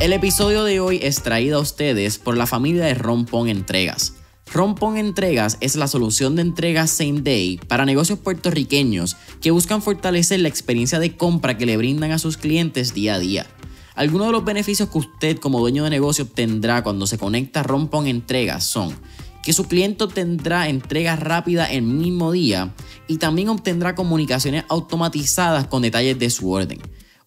El episodio de hoy es traído a ustedes por la familia de Rompón Entregas. Rompón Entregas es la solución de entrega same day para negocios puertorriqueños que buscan fortalecer la experiencia de compra que le brindan a sus clientes día a día. Algunos de los beneficios que usted como dueño de negocio obtendrá cuando se conecta a Rompón Entregas son que su cliente obtendrá entregas rápida el mismo día y también obtendrá comunicaciones automatizadas con detalles de su orden.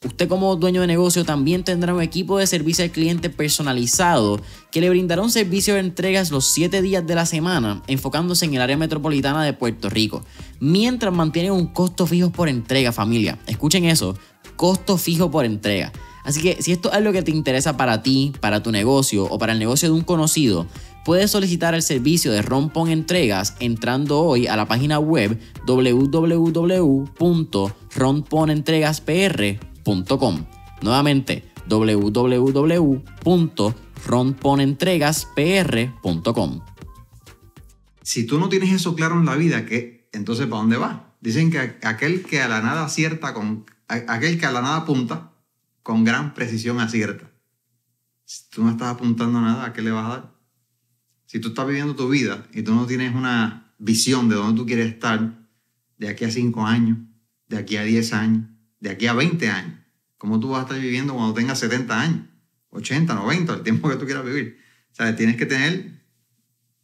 Usted como dueño de negocio también tendrá un equipo de servicio al cliente personalizado que le brindará un servicio de entregas los 7 días de la semana enfocándose en el área metropolitana de Puerto Rico, mientras mantiene un costo fijo por entrega familia. Escuchen eso, costo fijo por entrega. Así que si esto es lo que te interesa para ti, para tu negocio o para el negocio de un conocido, puedes solicitar el servicio de Rompón Entregas entrando hoy a la página web www.romponentregaspr.com puntocom Nuevamente, www.ronponentregaspr.com. Si tú no tienes eso claro en la vida, ¿qué? entonces ¿para dónde vas? Dicen que aquel que a la nada acierta con aquel que a la nada apunta con gran precisión acierta. Si tú no estás apuntando a nada, ¿a qué le vas a dar? Si tú estás viviendo tu vida y tú no tienes una visión de dónde tú quieres estar de aquí a cinco años, de aquí a diez años, de aquí a 20 años. ¿Cómo tú vas a estar viviendo cuando tengas 70 años? 80, 90, el tiempo que tú quieras vivir. O sea, tienes que tener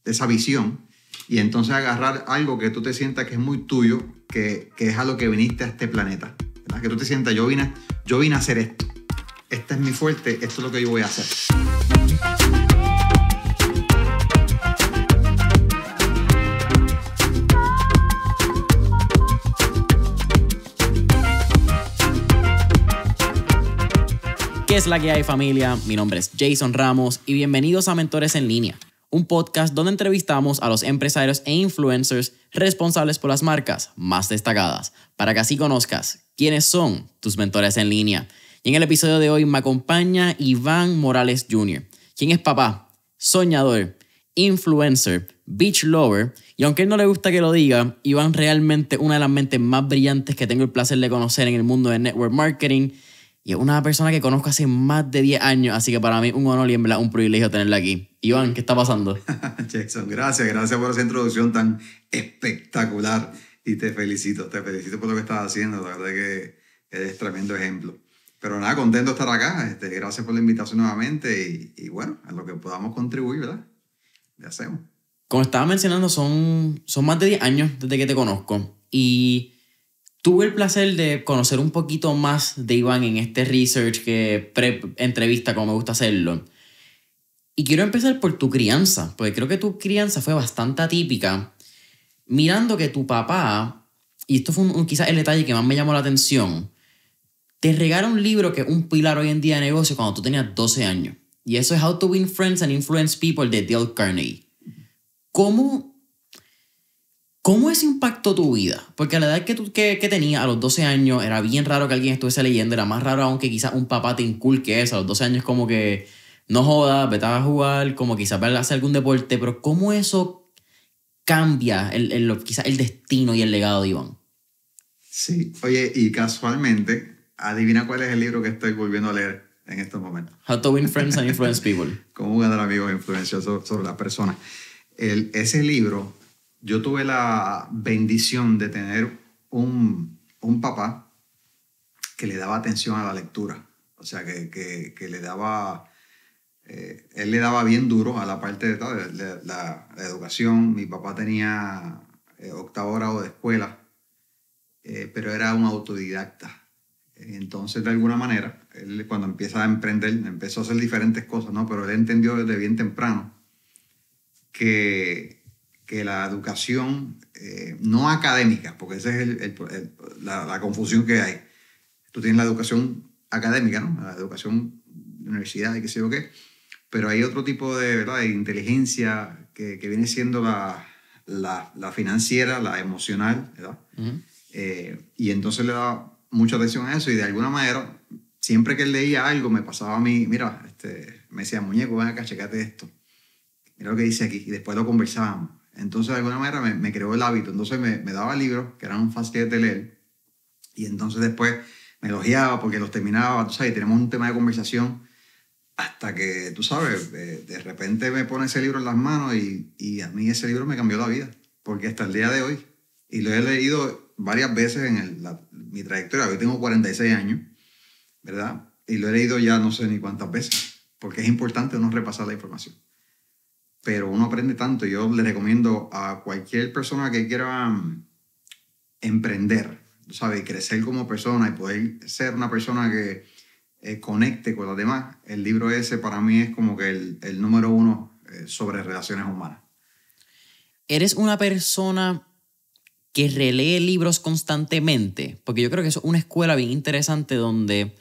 esa visión y entonces agarrar algo que tú te sientas que es muy tuyo, que, es a lo que viniste a este planeta. Que tú te sientas, yo vine, yo vine a hacer esto. Este es mi fuerte, esto es lo que yo voy a hacer. ¿Qué es la que hay familia? Mi nombre es Jason Ramos y bienvenidos a Mentores en Línea, un podcast donde entrevistamos a los empresarios e influencers responsables por las marcas más destacadas, para que así conozcas quiénes son tus mentores en línea. Y en el episodio de hoy me acompaña Iván Morales Jr., quien es papá, soñador, influencer, beach lover, y aunque él no le gusta que lo diga, Iván realmente una de las mentes más brillantes que tengo el placer de conocer en el mundo de network marketing y es una persona que conozco hace más de 10 años, así que para mí un honor y un privilegio tenerla aquí. Iván, ¿qué está pasando? Jackson, gracias, gracias por esa introducción tan espectacular y te felicito, te felicito por lo que estás haciendo, la verdad que eres tremendo ejemplo. Pero nada, contento de estar acá, este, gracias por la invitación nuevamente y, bueno, a lo que podamos contribuir, ¿verdad? Le hacemos. Como estaba mencionando, son, son más de 10 años desde que te conozco y Tuve el placer de conocer un poquito más de Iván en este research que entrevista como me gusta hacerlo. Y quiero empezar por tu crianza, porque creo que tu crianza fue bastante atípica, mirando que tu papá, y esto fue quizás el detalle que más me llamó la atención, te regala un libro que es un pilar hoy en día de negocio cuando tú tenías 12 años. Y eso es How to Win Friends and Influence People de Dale Carnegie. ¿Cómo ¿Cómo ese impactó tu vida? Porque a la edad que, tú, que, que tenías, a los 12 años, era bien raro que alguien estuviese leyendo, era más raro aunque quizás un papá te inculque eso, a los 12 años como que no jodas, vete a jugar, como quizás hacer algún deporte, pero ¿cómo eso cambia el, el, quizás el destino y el legado de Iván? Sí, oye, y casualmente, adivina cuál es el libro que estoy volviendo a leer en estos momentos. How to Win Friends and Influence People. Cómo ganar amigos e influenciar sobre, sobre las personas. ese libro yo tuve la bendición de tener un, papá que le daba atención a la lectura, o sea, que, le daba, eh, él le daba bien duro a la parte de, la, educación. Mi papá tenía eh, octavo grado de escuela, eh, pero era un autodidacta. Entonces, de alguna manera, él cuando empieza a emprender, empezó a hacer diferentes cosas, ¿no? Pero él entendió desde bien temprano que que la educación eh, no académica, porque esa es el, la, confusión que hay. Tú tienes la educación académica, ¿no? La educación de universidad y qué sé yo qué, pero hay otro tipo de, ¿verdad? de inteligencia que, que, viene siendo la, la, financiera, la emocional, ¿verdad? Eh, y entonces le da mucha atención a eso y de alguna manera, siempre que él leía algo me pasaba a mí, mira, este, me decía, muñeco, ven acá, checate esto. Mira lo que dice aquí. Y después lo conversábamos. Entonces, de alguna manera, me, creó el hábito. Entonces, me, daba libros que eran fáciles de leer. Y entonces, después me elogiaba porque los terminaba, tú sabes, y tenemos un tema de conversación hasta que, tú sabes, de, repente me pone ese libro en las manos y, a mí ese libro me cambió la vida. Porque hasta el día de hoy, y lo he leído varias veces en mi trayectoria, hoy tengo 46 años, ¿verdad? Y lo he leído ya no sé ni cuántas veces, porque es importante no repasar la información pero uno aprende tanto. Yo le recomiendo a cualquier persona que quiera um, emprender, ¿sabe? crecer como persona y poder ser una persona que eh, conecte con las demás. El libro ese para mí es como que el, número uno eh, sobre relaciones humanas. ¿Eres una persona que relee libros constantemente? Porque yo creo que es una escuela bien interesante donde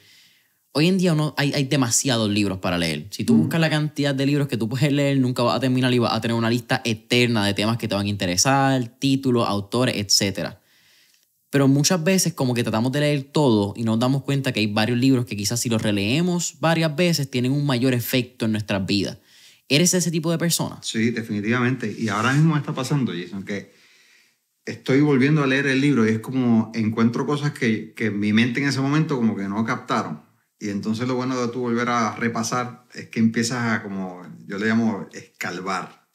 Hoy en día uno, hay, hay demasiados libros para leer. Si tú mm. buscas la cantidad de libros que tú puedes leer, nunca vas a terminar y vas a tener una lista eterna de temas que te van a interesar, títulos, autores, etc. Pero muchas veces como que tratamos de leer todo y nos damos cuenta que hay varios libros que quizás si los releemos varias veces tienen un mayor efecto en nuestras vidas. ¿Eres ese tipo de persona? Sí, definitivamente. Y ahora mismo está pasando, Jason, que estoy volviendo a leer el libro y es como encuentro cosas que, que mi mente en ese momento como que no captaron. Y entonces lo bueno de tú volver a repasar es que empiezas a como, yo le llamo escalvar.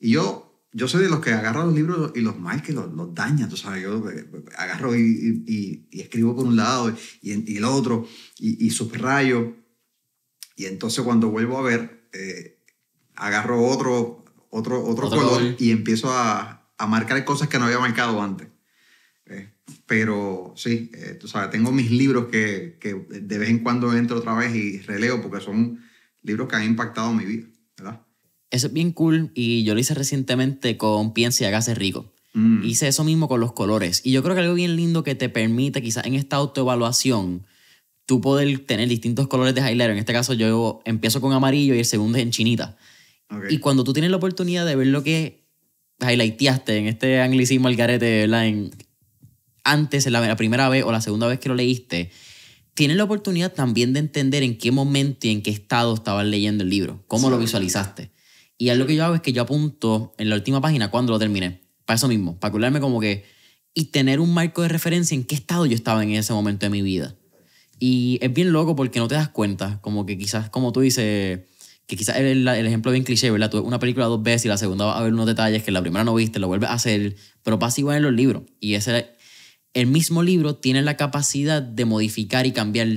Y yo, yo soy de los que agarra los libros y los mal que los, los daña, yo eh, eh, agarro y, escribo por un lado y, el otro y, subrayo. Y entonces cuando vuelvo a ver, eh, agarro otro, otro, otro, color, y empiezo a, a marcar cosas que no había marcado antes. Pero sí, eh, tú sabes, tengo mis libros que, que, de vez en cuando entro otra vez y releo porque son libros que han impactado mi vida, ¿verdad? Eso es bien cool y yo lo hice recientemente con Piense y hágase rico. Mm. Hice eso mismo con los colores y yo creo que algo bien lindo que te permite quizás en esta autoevaluación tú poder tener distintos colores de highlighter. En este caso yo empiezo con amarillo y el segundo es en chinita. Y cuando tú tienes la oportunidad de ver lo que highlighteaste en este anglicismo al garete, en, antes, la, la primera vez o la segunda vez que lo leíste, tienes la oportunidad también de entender en qué momento y en qué estado estabas leyendo el libro, cómo lo visualizaste. Y lo que yo hago es que yo apunto en la última página cuando lo terminé, para eso mismo, para cularme como que y tener un marco de referencia en qué estado yo estaba en ese momento de mi vida. Y es bien loco porque no te das cuenta, como que quizás, como tú dices, que quizás el, ejemplo es bien cliché, ¿verdad? una película dos veces y la segunda va a ver unos detalles que la primera no viste, lo vuelves a hacer, pero pasa igual en los libros. Y ese, el mismo libro tiene la capacidad de modificar y cambiar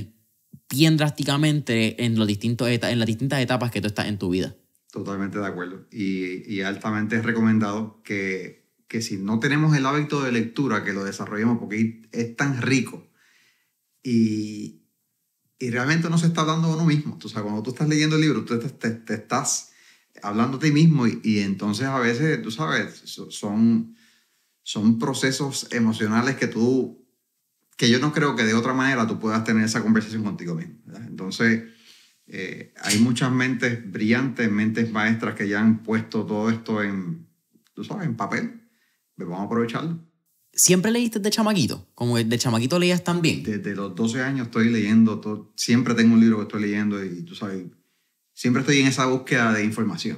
bien drásticamente en, los distintos en las distintas etapas que tú estás en tu vida. Totalmente de acuerdo. Y, altamente es recomendado que, que, si no tenemos el hábito de lectura, que lo desarrollemos porque es tan rico. Y, realmente no se está hablando de uno mismo. O sea, cuando tú estás leyendo el libro, tú te, estás hablando a ti mismo y, entonces a veces, tú sabes, son son procesos emocionales que tú, que yo no creo que de otra manera tú puedas tener esa conversación contigo mismo. Entonces, eh, hay muchas mentes brillantes, mentes maestras que ya han puesto todo esto en, tú sabes, en papel. me pues vamos a aprovecharlo. ¿Siempre leíste de chamaquito? Como de chamaquito leías también. Desde los 12 años estoy leyendo, todo, siempre tengo un libro que estoy leyendo y tú sabes, siempre estoy en esa búsqueda de información,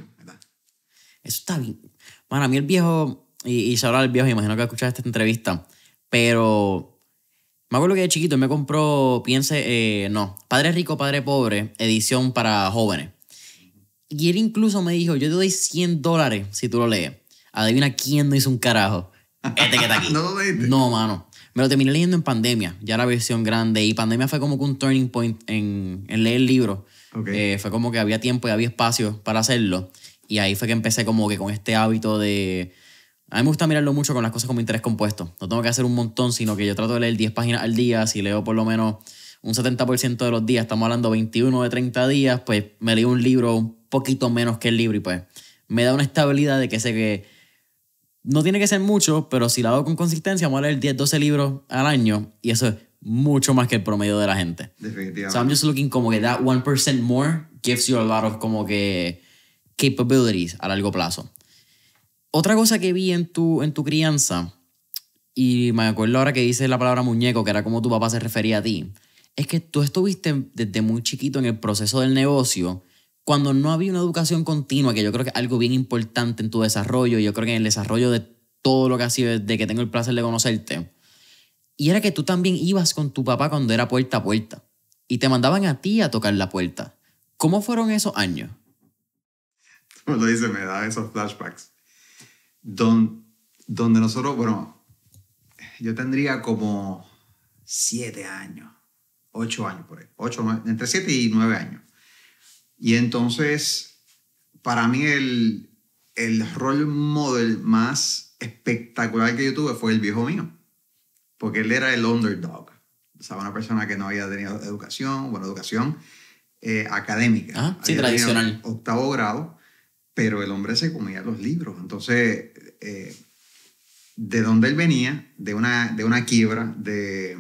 Eso está bien. Para mí el viejo y, y se habla del viejo, imagino que escuchaste esta entrevista. Pero me acuerdo que de chiquito me compró, piense, eh, no, Padre Rico, Padre Pobre, edición para jóvenes. Y él incluso me dijo, yo te doy 100 dólares si tú lo lees. Adivina quién no hizo un carajo. Este que está aquí. no, no, mano. Me lo terminé leyendo en pandemia, ya la versión grande. Y pandemia fue como que un turning point en, leer libros. libro eh, fue como que había tiempo y había espacio para hacerlo. Y ahí fue que empecé como que con este hábito de a mí me gusta mirarlo mucho con las cosas como interés compuesto. No tengo que hacer un montón, sino que yo trato de leer 10 páginas al día. Si leo por lo menos un 70% de los días, estamos hablando 21 de 30 días, pues me leo un libro un poquito menos que el libro y pues me da una estabilidad de que sé que no tiene que ser mucho, pero si lo hago con consistencia, vamos a leer 10, 12 libros al año y eso es mucho más que el promedio de la gente. Definitivamente. So I'm just looking como que that 1% more gives you a lot of como que capabilities a largo plazo. Otra cosa que vi en tu, en tu crianza, y me acuerdo ahora que dices la palabra muñeco, que era como tu papá se refería a ti, es que tú estuviste desde muy chiquito en el proceso del negocio cuando no había una educación continua, que yo creo que es algo bien importante en tu desarrollo, y yo creo que en el desarrollo de todo lo que ha sido desde que tengo el placer de conocerte. Y era que tú también ibas con tu papá cuando era puerta a puerta, y te mandaban a ti a tocar la puerta. ¿Cómo fueron esos años? Como lo dice, me da esos flashbacks don, donde nosotros, bueno, yo tendría como siete años, ocho años por ahí, ocho, entre siete y nueve años. Y entonces, para mí el, el role model más espectacular que yo tuve fue el viejo mío, porque él era el underdog, o sea, una persona que no había tenido educación, buena educación eh, académica. Ah, sí, tradicional. Octavo grado, pero el hombre se comía los libros, entonces eh, de donde él venía, de una, de una quiebra, de,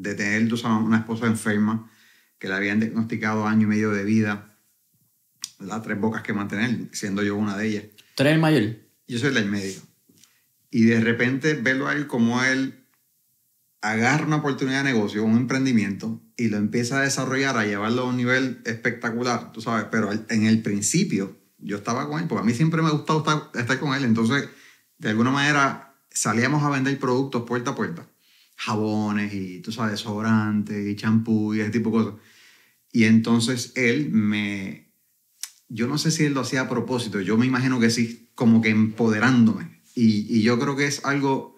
tener una esposa enferma que le habían diagnosticado año y medio de vida, las tres bocas que mantener, siendo yo una de ellas. tres el mayor? Yo soy el del medio. Y de repente verlo a él como él agarra una oportunidad de negocio, un emprendimiento, y lo empieza a desarrollar, a llevarlo a un nivel espectacular, tú sabes, pero en el principio yo estaba con él, porque a mí siempre me ha gustado estar con él, entonces de alguna manera salíamos a vender productos puerta a puerta. Jabones y, tú sabes, sobrante y champú y ese tipo de cosas. Y entonces él me... Yo no sé si él lo hacía a propósito, yo me imagino que sí, como que empoderándome. Y, yo creo que es algo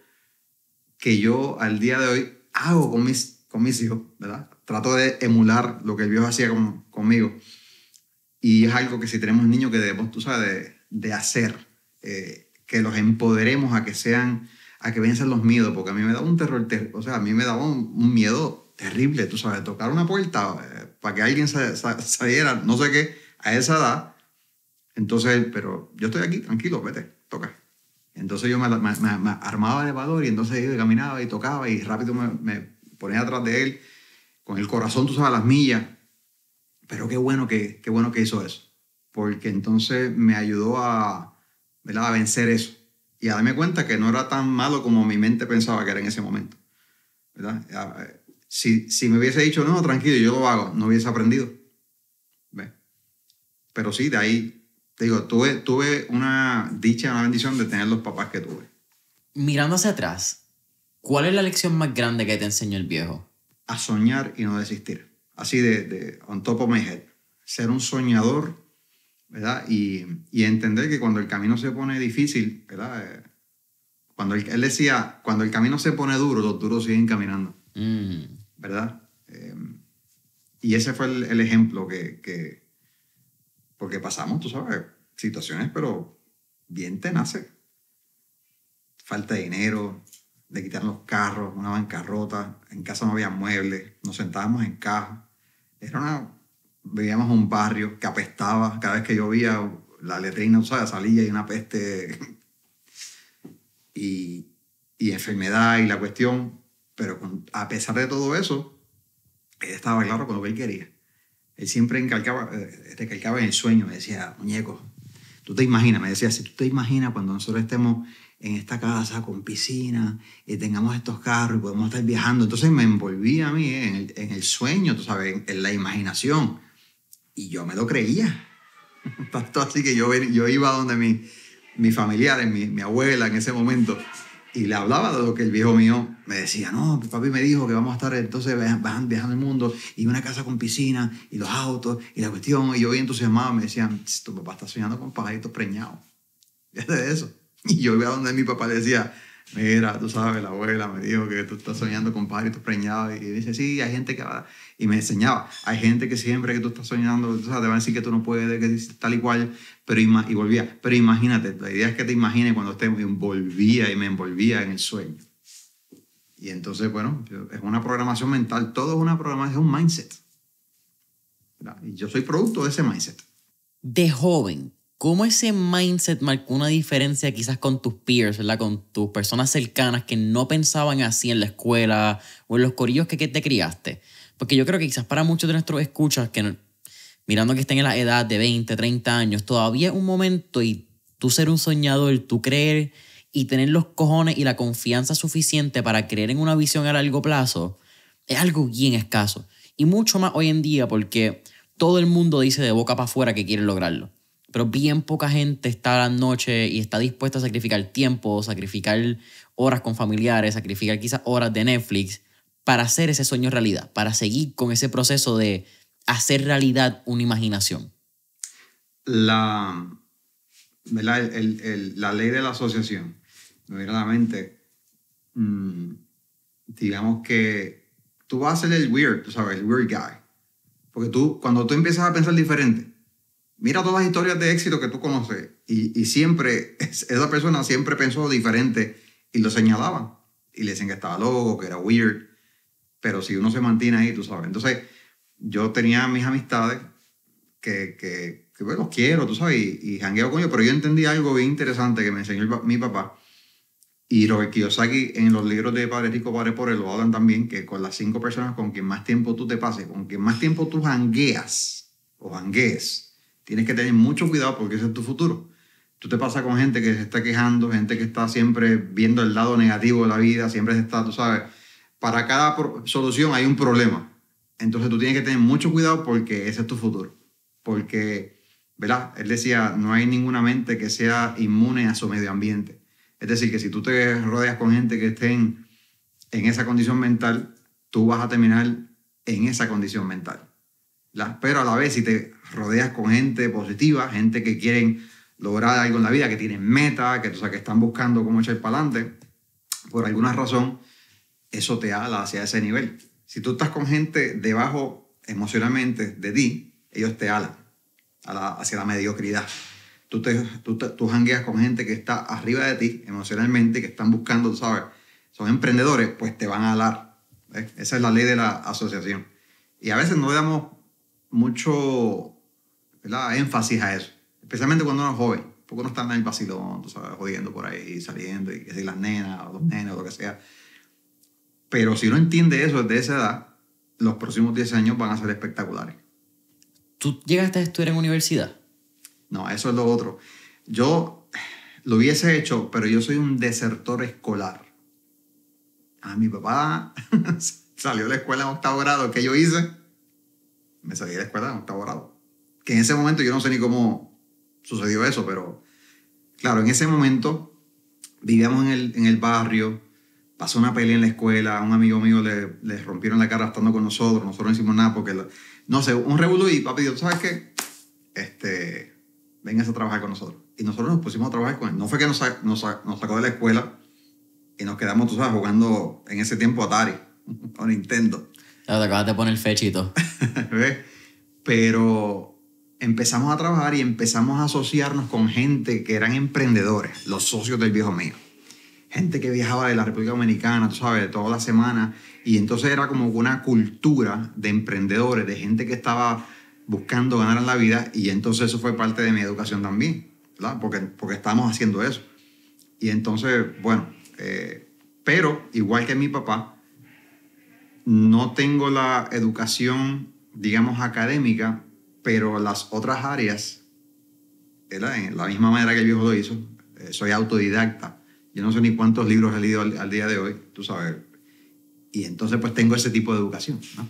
que yo al día de hoy hago con mis, con mis hijos, ¿verdad? Trato de emular lo que el viejo hacía conmigo. Y es algo que si tenemos niños que debemos, tú sabes, de, hacer. Eh, que los empoderemos a que sean, a que venzan los miedos, porque a mí me da un terror, o sea, a mí me daba un, miedo terrible, tú sabes, tocar una puerta eh, para que alguien saliera, no sé qué, a esa edad. Entonces, pero yo estoy aquí, tranquilo, vete, toca. Entonces yo me, armaba el valor y entonces yo caminaba y tocaba y rápido me, ponía atrás de él, con el corazón, tú sabes, a las millas. Pero qué bueno que, qué bueno que hizo eso, porque entonces me ayudó a, ¿verdad? a vencer eso y a darme cuenta que no era tan malo como mi mente pensaba que era en ese momento. ¿verdad? Si, me hubiese dicho, no, tranquilo, yo lo hago, no hubiese aprendido. ve Pero sí, de ahí, te digo, tuve, tuve una dicha, una bendición de tener los papás que tuve. Mirando hacia atrás, ¿cuál es la lección más grande que te enseñó el viejo? A soñar y no desistir. Así de, de on top of my head. Ser un soñador ¿verdad? Y, entender que cuando el camino se pone difícil, ¿verdad? Eh, cuando él decía, cuando el camino se pone duro, los duros siguen caminando, mm. ¿verdad? Em, y ese fue el, ejemplo que, que, porque pasamos, tú sabes, situaciones, pero bien tenaces. Falta de dinero, de quitar los carros, una bancarrota, en casa no había muebles, nos sentábamos en caja. Era una, veíamos un barrio que apestaba. Cada vez que llovía, la letrina sabes, salía y una peste y, y, enfermedad y la cuestión. Pero a pesar de todo eso, él estaba claro con lo que él quería. Él siempre encalcaba, eh, recalcaba en el sueño, me decía, muñeco, tú te imaginas, me decía, si tú te imaginas cuando nosotros estemos en esta casa con piscina y tengamos estos carros y podemos estar viajando. Entonces me envolvía a mí eh, en el, sueño, tú sabes, en, la imaginación. Y yo me lo creía. Tanto así que yo, yo iba donde mi, mis familiares, mi, mi abuela en ese momento, y le hablaba de lo que el viejo mío me decía, no, papi me dijo que vamos a estar entonces viajando, el mundo y una casa con piscina y los autos y la cuestión. Y yo bien entusiasmado me decían, tu papá está soñando con pajaritos preñados. Es de eso. Y yo iba donde mi papá le decía, mira, tú sabes, la abuela me dijo que tú estás soñando con tú preñado Y dice, sí, hay gente que va. Y me enseñaba, hay gente que siempre que tú estás soñando, te van a decir que tú no puedes, que tal y cual. Pero y volvía, pero imagínate, la idea es que te imagines cuando estés y y me envolvía en el sueño. Y entonces, bueno, es una programación mental, todo es una programación, es un mindset. Y yo soy producto de ese mindset. De joven, cómo ese mindset marcó una diferencia quizás con tus peers, Con tus personas cercanas que no pensaban así en la escuela o en los corillos que, te criaste. Porque yo creo que quizás para muchos de nuestros escuchas que mirando que estén en la edad de 20, 30 años, todavía es un momento y tú ser un soñador, tú creer y tener los cojones y la confianza suficiente para creer en una visión a largo plazo es algo bien escaso. Y mucho más hoy en día porque todo el mundo dice de boca para afuera que quiere lograrlo pero bien poca gente está a la noche y está dispuesta a sacrificar tiempo, sacrificar horas con familiares, sacrificar quizás horas de Netflix para hacer ese sueño realidad, para seguir con ese proceso de hacer realidad una imaginación. La, la ley de la asociación, me la mente, mm, digamos que tú vas a ser el weird, sabes, el weird guy, porque tú, cuando tú empiezas a pensar diferente, mira todas las historias de éxito que tú conoces y, siempre, esa persona siempre pensó diferente y lo señalaban. Y le decían que estaba loco, que era weird. Pero si uno se mantiene ahí, tú sabes. Entonces, yo tenía mis amistades que, que, bueno, los quiero, tú sabes, y, y jangueo con ellos. Pero yo entendí algo bien interesante que me enseñó mi papá. Y lo yo Kiyosaki en los libros de Padre Rico, Padre Pobre lo hablan también, que con las cinco personas con quien más tiempo tú te pases, con quien más tiempo tú jangueas o janguees, Tienes que tener mucho cuidado porque ese es tu futuro. Tú te pasa con gente que se está quejando, gente que está siempre viendo el lado negativo de la vida, siempre se está, tú sabes, para cada solución hay un problema. Entonces tú tienes que tener mucho cuidado porque ese es tu futuro. Porque, ¿verdad? Él decía, no hay ninguna mente que sea inmune a su medio ambiente. Es decir, que si tú te rodeas con gente que estén en esa condición mental, tú vas a terminar en esa condición mental pero a la vez si te rodeas con gente positiva, gente que quieren lograr algo en la vida, que tienen meta, que, sea, que están buscando cómo echar para adelante, por alguna razón, eso te ala hacia ese nivel. Si tú estás con gente debajo emocionalmente de ti, ellos te alan hacia la mediocridad. Tú, te, tú, tú jangueas con gente que está arriba de ti emocionalmente, que están buscando, tú sabes, son emprendedores, pues te van a alar. Esa es la ley de la asociación. Y a veces no damos mucho la énfasis a eso, especialmente cuando uno es joven, porque uno está en el vacilón, jodiendo por ahí, saliendo, y que las nenas, o los nenes, o lo que sea. Pero si uno entiende eso desde esa edad, los próximos 10 años van a ser espectaculares. ¿Tú llegaste a estudiar en universidad? No, eso es lo otro. Yo lo hubiese hecho, pero yo soy un desertor escolar. A ah, mi papá salió de la escuela en octavo grado, que yo hice? me salí de la escuela en octavo Que en ese momento yo no sé ni cómo sucedió eso, pero claro, en ese momento vivíamos en el, en el barrio, pasó una pelea en la escuela, a un amigo mío le, rompieron la cara estando con nosotros, nosotros no hicimos nada porque, no sé, un revuelo y papi dijo, ¿sabes qué? Este, vengas a trabajar con nosotros. Y nosotros nos pusimos a trabajar con él. No fue que nos, nos sacó de la escuela y nos quedamos, tú sabes, jugando en ese tiempo Atari o Nintendo te acabas de poner fechito. Pero empezamos a trabajar y empezamos a asociarnos con gente que eran emprendedores, los socios del viejo mío. Gente que viajaba de la República Dominicana, tú sabes, toda la semana. Y entonces era como una cultura de emprendedores, de gente que estaba buscando ganar en la vida. Y entonces eso fue parte de mi educación también, ¿verdad? Porque, porque estábamos haciendo eso. Y entonces, bueno, eh, pero igual que mi papá, no tengo la educación, digamos, académica, pero las otras áreas, en la misma manera que el viejo lo hizo, eh, soy autodidacta. Yo no sé ni cuántos libros he leído al, día de hoy, tú sabes. Y entonces pues tengo ese tipo de educación, ¿no?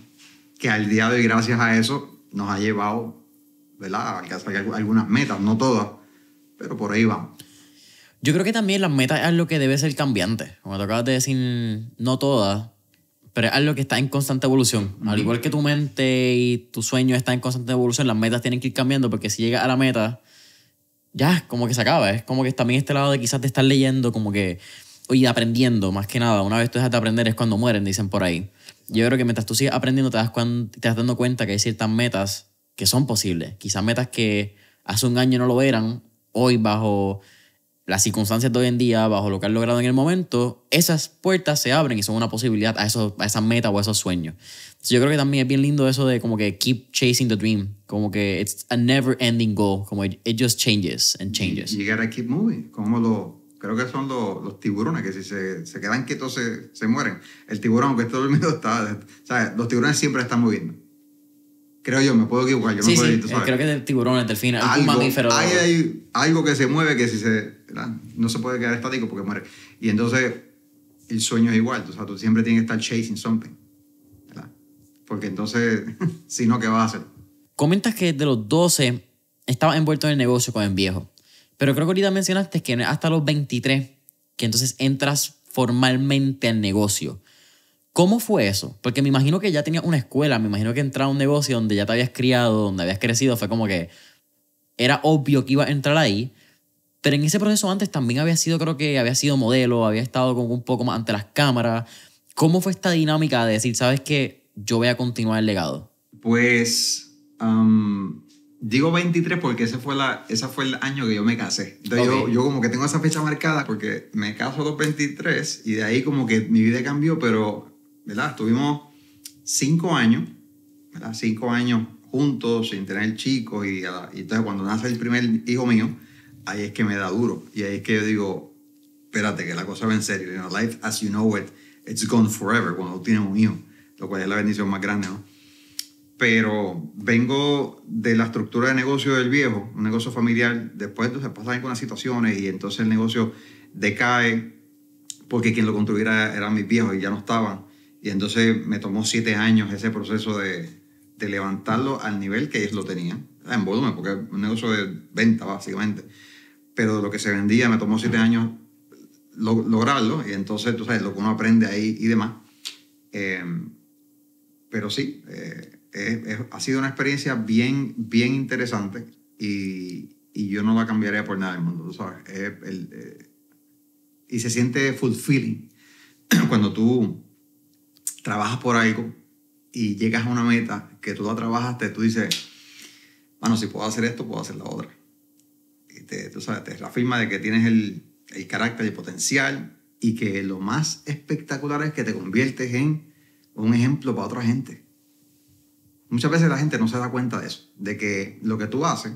que al día de hoy, gracias a eso, nos ha llevado ¿verdad? a alcanzar algunas metas, no todas, pero por ahí vamos. Yo creo que también las metas es lo que debe ser cambiante. Como te acabas de decir, no todas, pero es algo que está en constante evolución. Al igual que tu mente y tu sueño están en constante evolución, las metas tienen que ir cambiando porque si llegas a la meta, ya, como que se acaba. Es como que también este lado de quizás te estás leyendo, como que, oye, aprendiendo, más que nada. Una vez tú dejas de aprender es cuando mueren, dicen por ahí. Yo creo que mientras tú sigas aprendiendo, te das, te dando cuenta que hay ciertas metas que son posibles. Quizás metas que hace un año no lo eran, hoy bajo las circunstancias de hoy en día, bajo lo que has logrado en el momento, esas puertas se abren y son una posibilidad a, eso a esas metas o a esos sueños. yo creo que también es bien lindo eso de como que keep chasing the dream, como que it's a never ending goal, como it, just changes and changes. You, gotta keep moving, como lo, creo que son los, tiburones que si se, se quedan quietos se, se, mueren. El tiburón, que está dormido, está, ¿sabes? los tiburones siempre están moviendo. Creo yo, me puedo equivocar, yo sí, sí, creo que el tiburón, es delfín, mamífero. hay algo que se mueve que si se no se puede quedar estático porque muere. Y entonces el sueño es igual, o sea, tú siempre tienes que estar chasing something, Porque entonces, si no, ¿qué vas a hacer? Comentas que de los 12 estabas envuelto en el negocio con el viejo, pero creo que ahorita mencionaste que hasta los 23 que entonces entras formalmente al negocio. ¿Cómo fue eso? Porque me imagino que ya tenías una escuela, me imagino que entrar a un negocio donde ya te habías criado, donde habías crecido, fue como que era obvio que iba a entrar ahí, pero en ese proceso antes también había sido, creo que había sido modelo, había estado como un poco más ante las cámaras. ¿Cómo fue esta dinámica de decir, sabes que yo voy a continuar el legado? Pues digo 23 porque ese fue, la, esa fue el año que yo me casé. Entonces yo, yo, como que tengo esa fecha marcada porque me caso a los 23 y de ahí como que mi vida cambió, pero, ¿verdad? tuvimos cinco años, ¿verdad? Cinco años juntos, sin tener chicos y, y entonces cuando nace el primer hijo mío, ahí es que me da duro. Y ahí es que yo digo, espérate, que la cosa va en serio. life as you know it, it's gone forever cuando tienes un hijo, lo cual es la bendición más grande, ¿no? Pero vengo de la estructura de negocio del viejo, un negocio familiar. Después se pasan con las situaciones y entonces el negocio decae porque quien lo construyera eran mis viejos y ya no estaban. Y entonces me tomó siete años ese proceso de, de levantarlo al nivel que ellos lo tenían. En volumen, porque es un negocio de venta básicamente pero lo que se vendía me tomó siete años lograrlo, y entonces, tú sabes, lo que uno aprende ahí y demás. Em, pero sí, eh, ha sido una experiencia bien, bien interesante y, yo no la cambiaría por nada del mundo, tú sabes. Eh, y se siente fulfilling cuando tú trabajas por algo y llegas a una meta que tú la trabajaste, tú dices, bueno, si puedo hacer esto, puedo hacer la otra tú sabes, es la firma de que tienes el, carácter y el potencial y que lo más espectacular es que te conviertes en un ejemplo para otra gente. Muchas veces la gente no se da cuenta de eso, de que lo que tú haces,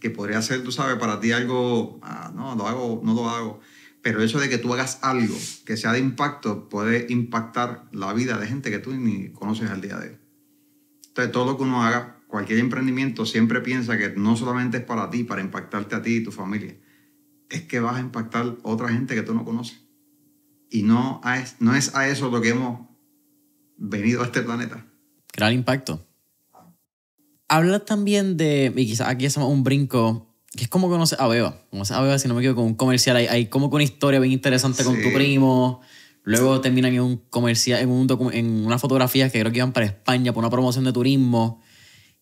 que podría ser, tú sabes, para ti algo, ah, no, lo hago, no lo hago, pero el hecho de que tú hagas algo que sea de impacto puede impactar la vida de gente que tú ni conoces al día de hoy. Entonces, todo lo que uno haga cualquier emprendimiento siempre piensa que no solamente es para ti, para impactarte a ti y tu familia, es que vas a impactar a otra gente que tú no conoces. Y no, es a eso lo que hemos venido a este planeta. Crear impacto. Habla también de, y quizás aquí hacemos un brinco, que es como conocer a Beba. Conoces a Beba, si no me equivoco, con un comercial. Hay, como que una historia bien interesante con tu primo. Luego terminan en un comercial, en, un en una fotografía que creo que iban para España por una promoción de turismo.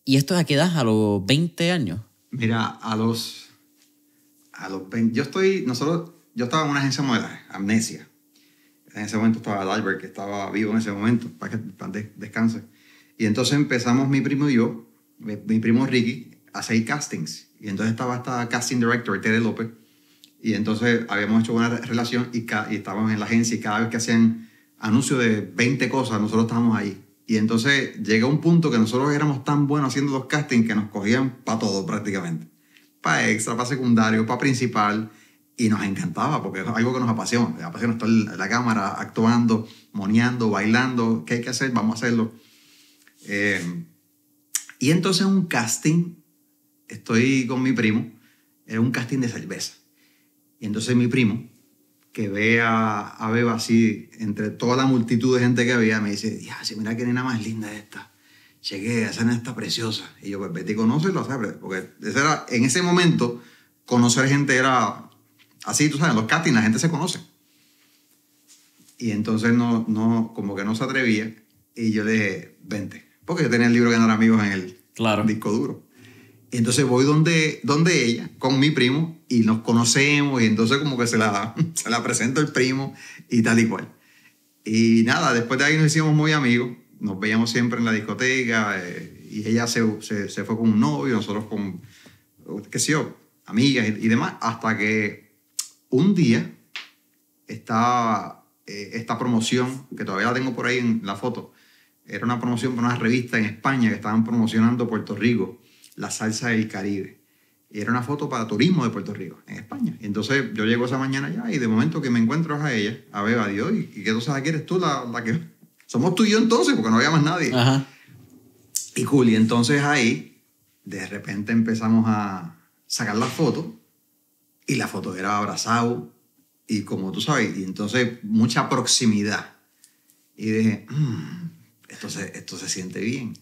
¿Y esto es a qué edad? ¿A los 20 años? Mira, a los, a los 20... Yo estoy... Nosotros, yo estaba en una agencia de modelaje, Amnesia. En ese momento estaba Albert que estaba vivo en ese momento, para que descanse. Y entonces empezamos mi primo y yo, mi, primo Ricky, a hacer castings. Y entonces estaba esta casting director, Tere López. Y entonces habíamos hecho una relación y, y estábamos en la agencia y cada vez que hacían anuncios de 20 cosas, nosotros estábamos ahí. Y entonces llega un punto que nosotros éramos tan buenos haciendo los castings que nos cogían para todo prácticamente. Para extra, para secundario, para principal. Y nos encantaba porque es algo que nos apasiona. Nos apasiona estar en la cámara actuando, moneando, bailando. ¿Qué hay que hacer? Vamos a hacerlo. Eh, y entonces un casting, estoy con mi primo, era un casting de cerveza. Y entonces mi primo que ve a, así, entre toda la multitud de gente que había, me dice, si mira qué nena más linda esta. Llegué, esa nena está preciosa. Y yo, pues vete y conócelo, ¿sabes? Porque era, en ese momento, conocer gente era así, tú sabes, los castings la gente se conoce. Y entonces no, no, como que no se atrevía. Y yo le dije, vente. Porque yo tenía el libro ganar amigos en el disco duro entonces voy donde, donde ella, con mi primo, y nos conocemos, y entonces como que se la, la presento el primo y tal y cual. Y nada, después de ahí nos hicimos muy amigos, nos veíamos siempre en la discoteca, eh, y ella se, se, se, fue con un novio, nosotros con, qué sé yo, amigas y, demás, hasta que un día estaba eh, esta promoción, que todavía la tengo por ahí en la foto, era una promoción para una revista en España que estaban promocionando Puerto Rico la salsa del Caribe. Y era una foto para turismo de Puerto Rico, en España. entonces yo llego esa mañana ya y de momento que me encuentro a ella, a Beba, Dios, ¿y qué sabes, aquí eres tú la, la, que... Somos tú y yo entonces, porque no había más nadie. Y Juli entonces ahí, de repente empezamos a sacar la foto. y la foto era abrazado y como tú sabes, y entonces mucha proximidad. Y dije, mm, esto se siente bien.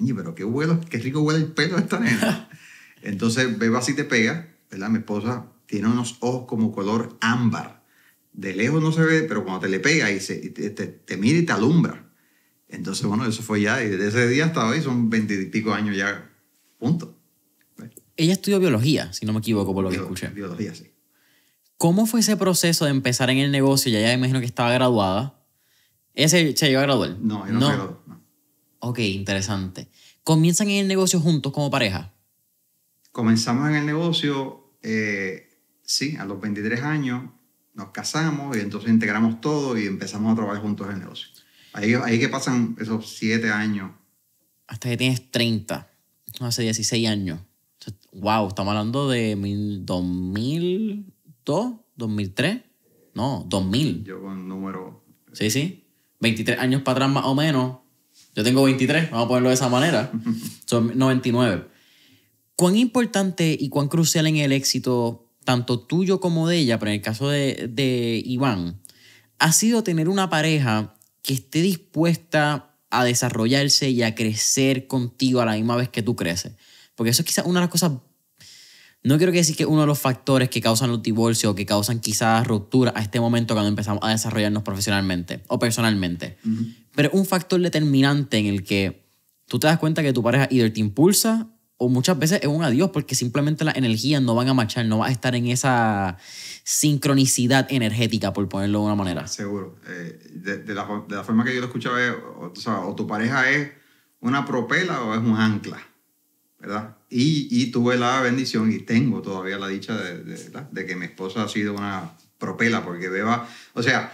Oye, pero qué qué rico huele el pelo de esta nena. Entonces, beba así te pega, ¿verdad? Mi esposa tiene unos ojos como color ámbar. De lejos no se ve, pero cuando te le pega y, se, te, mira y te alumbra. Entonces, bueno, eso fue ya. Y desde ese día hasta hoy son veintipico años ya. Punto. Ella estudió biología, si no me equivoco por lo que escuché. Biología, sí. ¿Cómo fue ese proceso de empezar en el negocio? Ya, ya imagino que estaba graduada. Ese se llegó a graduar. No, yo no, no. Ok, interesante. ¿Comienzan en el negocio juntos como pareja? Comenzamos en el negocio, eh, sí, a los 23 años nos casamos y entonces integramos todo y empezamos a trabajar juntos en el negocio. Ahí, que pasan esos 7 años. Hasta que tienes 30, hace 16 años. Wow, estamos hablando de 2002, 2003, no, 2000. Yo con número. Sí, sí. 23 años para atrás más o menos yo tengo 23, vamos a ponerlo de esa manera. Son 99. ¿Cuán importante y cuán crucial en el éxito, tanto tuyo como de ella, pero en el caso de, de Iván, ha sido tener una pareja que esté dispuesta a desarrollarse y a crecer contigo a la misma vez que tú creces? Porque eso es quizás una de las cosas no quiero decir que uno de los factores que causan los divorcios o que causan quizás ruptura a este momento cuando empezamos a desarrollarnos profesionalmente o personalmente. Pero un factor determinante en el que tú te das cuenta que tu pareja either te impulsa o muchas veces es un adiós porque simplemente las energías no van a marchar, no va a estar en esa sincronicidad energética, por ponerlo de una manera. Seguro. Eh, de, la, forma que yo lo escuchaba, o, tu pareja es una propela o es un ancla, ¿verdad? Y, tuve la bendición y tengo todavía la dicha de, de que mi esposa ha sido una propela porque beba, o sea,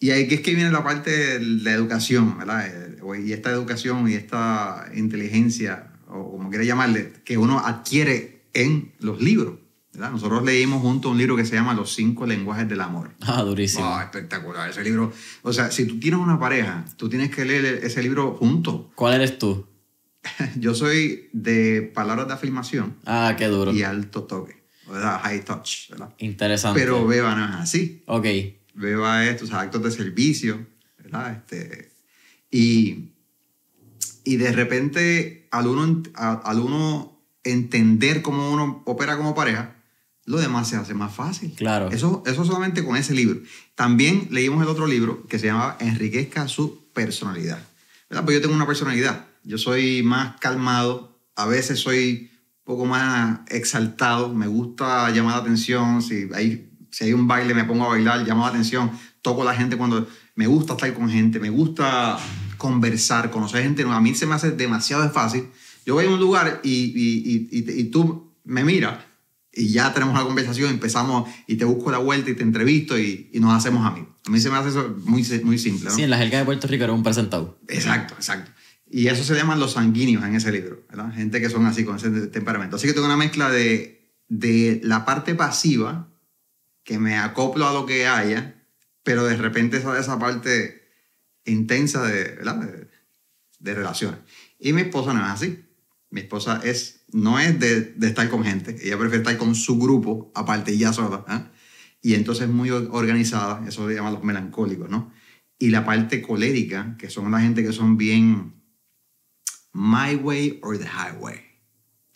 y aquí es que viene la parte de la educación, ¿verdad? Eh, y esta educación y esta inteligencia, o como quiera llamarle, que uno adquiere en los libros. ¿verdad? Nosotros leímos juntos un libro que se llama Los cinco lenguajes del amor. Ah, durísimo. Oh, espectacular ese libro. O sea, si tú tienes una pareja, tú tienes que leer ese libro junto. ¿Cuál eres tú? Yo soy de palabras de afirmación. Ah, qué duro. Y alto toque, ¿verdad? High touch, Interesante. Pero Beba no es así. Ok beba estos actos de servicio, ¿verdad? Este, y, de repente, al uno, al uno entender cómo uno opera como pareja, lo demás se hace más fácil. Claro. Eso, eso solamente con ese libro. También leímos el otro libro que se llamaba Enriquezca su personalidad. ¿Verdad? Pues yo tengo una personalidad. Yo soy más calmado, a veces soy un poco más exaltado, me gusta llamar la atención, si hay si hay un baile, me pongo a bailar, llamo la atención, toco a la gente cuando... Me gusta estar con gente, me gusta conversar, conocer gente A mí se me hace demasiado fácil. Yo voy a un lugar y, y, y, tú me miras y ya tenemos la conversación, empezamos y te busco la vuelta y te entrevisto y, y nos hacemos amigos. A mí se me hace eso muy, muy simple. Sí, en la jerga de Puerto Rico era un presentado. Exacto, exacto. Y eso se llaman los sanguíneos en ese libro, ¿verdad? Gente que son así, con ese temperamento. Así que tengo una mezcla de, de la parte pasiva, que me acoplo a lo que haya, pero de repente sale esa parte intensa de, de, relaciones. Y mi esposa no es así. Mi esposa es, no es de, estar con gente, ella prefiere estar con su grupo, aparte ya sola. ¿ah? Y entonces es muy organizada, eso se llama los melancólicos, ¿no? Y la parte colérica, que son la gente que son bien my way or the highway.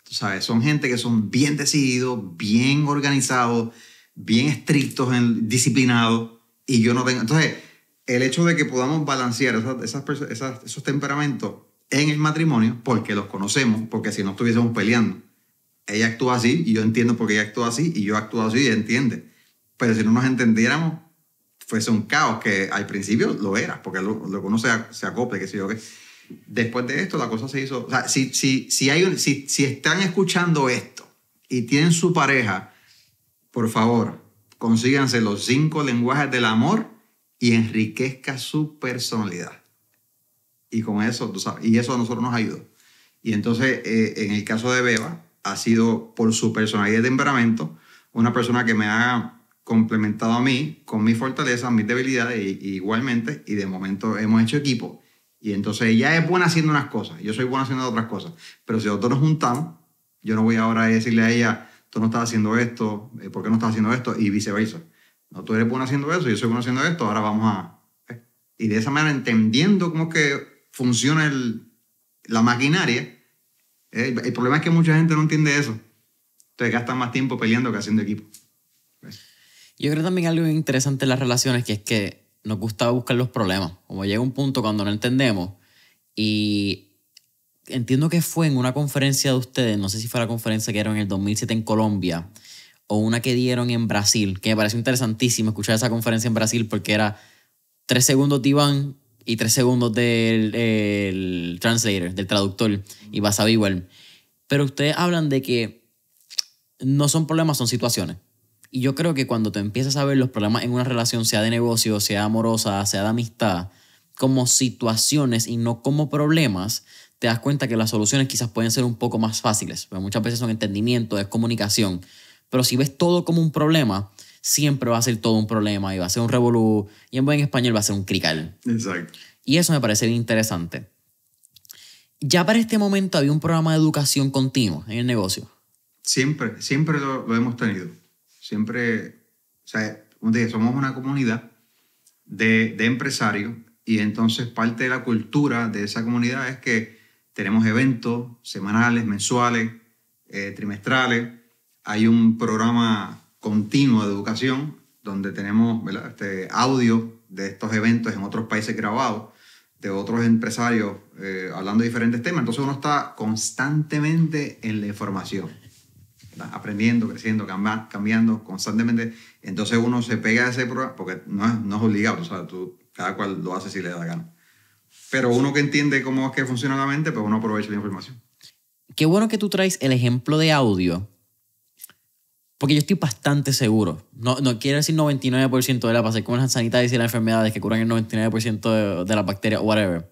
Tú sabes, son gente que son bien decididos, bien organizados, bien estrictos, en, disciplinados, y yo no tengo... Entonces, el hecho de que podamos balancear esos temperamentos en el matrimonio, porque los conocemos, porque si no estuviésemos peleando, ella actúa así y yo entiendo por qué ella actúa así y yo actúo así y ella entiende. Pero si no nos entendiéramos, fuese un caos que al principio lo era, porque lo, lo uno se, acopla, acople, qué sé yo qué. Después de esto, la cosa se hizo. O sea, si, hay si, si están escuchando esto y tienen su pareja por favor, consíganse los cinco lenguajes del amor y enriquezca su personalidad. Y con eso, tú sabes, y eso a nosotros nos ayuda. Y entonces, eh, en el caso de Beba, ha sido por su personalidad y temperamento, una persona que me ha complementado a mí con mis fortalezas, mis debilidades igualmente, y de momento hemos hecho equipo. Y entonces ella es buena haciendo unas cosas, yo soy buena haciendo otras cosas, pero si nosotros nos juntamos, yo no voy ahora a decirle a ella, tú no estás haciendo esto, eh, ¿por qué no estás haciendo esto? Y viceversa. No, tú eres bueno haciendo eso, yo soy bueno haciendo esto, ahora vamos a... Eh. Y de esa manera, entendiendo cómo que funciona la maquinaria, eh, el, problema es que mucha gente no entiende eso. Entonces gastan más tiempo peleando que haciendo equipo. Pues. Yo creo también algo interesante en las relaciones, que es que nos gusta buscar los problemas. Como llega un punto cuando no entendemos y entiendo que fue en una conferencia de ustedes, no sé si fue la conferencia que dieron en el 2007 en Colombia o una que dieron en Brasil, que me pareció interesantísimo escuchar esa conferencia en Brasil porque era tres segundos de Iván y tres segundos del el translator, del traductor, y basado Pero ustedes hablan de que no son problemas, son situaciones. Y yo creo que cuando te empiezas a ver los problemas en una relación, sea de negocio, sea amorosa, sea de amistad, como situaciones y no como problemas, te das cuenta que las soluciones quizás pueden ser un poco más fáciles, pero muchas veces son entendimiento, es comunicación. Pero si ves todo como un problema, siempre va a ser todo un problema y va a ser un revolú y en buen español va a ser un crical. Exacto. Y eso me parece bien interesante. Ya para este momento había un programa de educación continua en el negocio. Siempre, siempre lo, hemos tenido. Siempre, o sea, somos una comunidad de empresarios y entonces parte de la cultura de esa comunidad es que tenemos eventos semanales, mensuales, eh, trimestrales. Hay un programa continuo de educación donde tenemos este, audio de estos eventos en otros países grabados, de otros empresarios eh, hablando de diferentes temas. Entonces uno está constantemente en la información, aprendiendo, creciendo, cambiando, constantemente. Entonces uno se pega a ese programa, porque no es, no es obligado, o sea, tú, cada cual lo hace si le da la gana. Pero uno que entiende cómo es que funciona la mente, pues uno aprovecha la información. Qué bueno que tú traes el ejemplo de audio, porque yo estoy bastante seguro. No, no quiero decir 99% de la pasé como las sanitarias y las enfermedades que curan el 99% de, de las bacterias o whatever.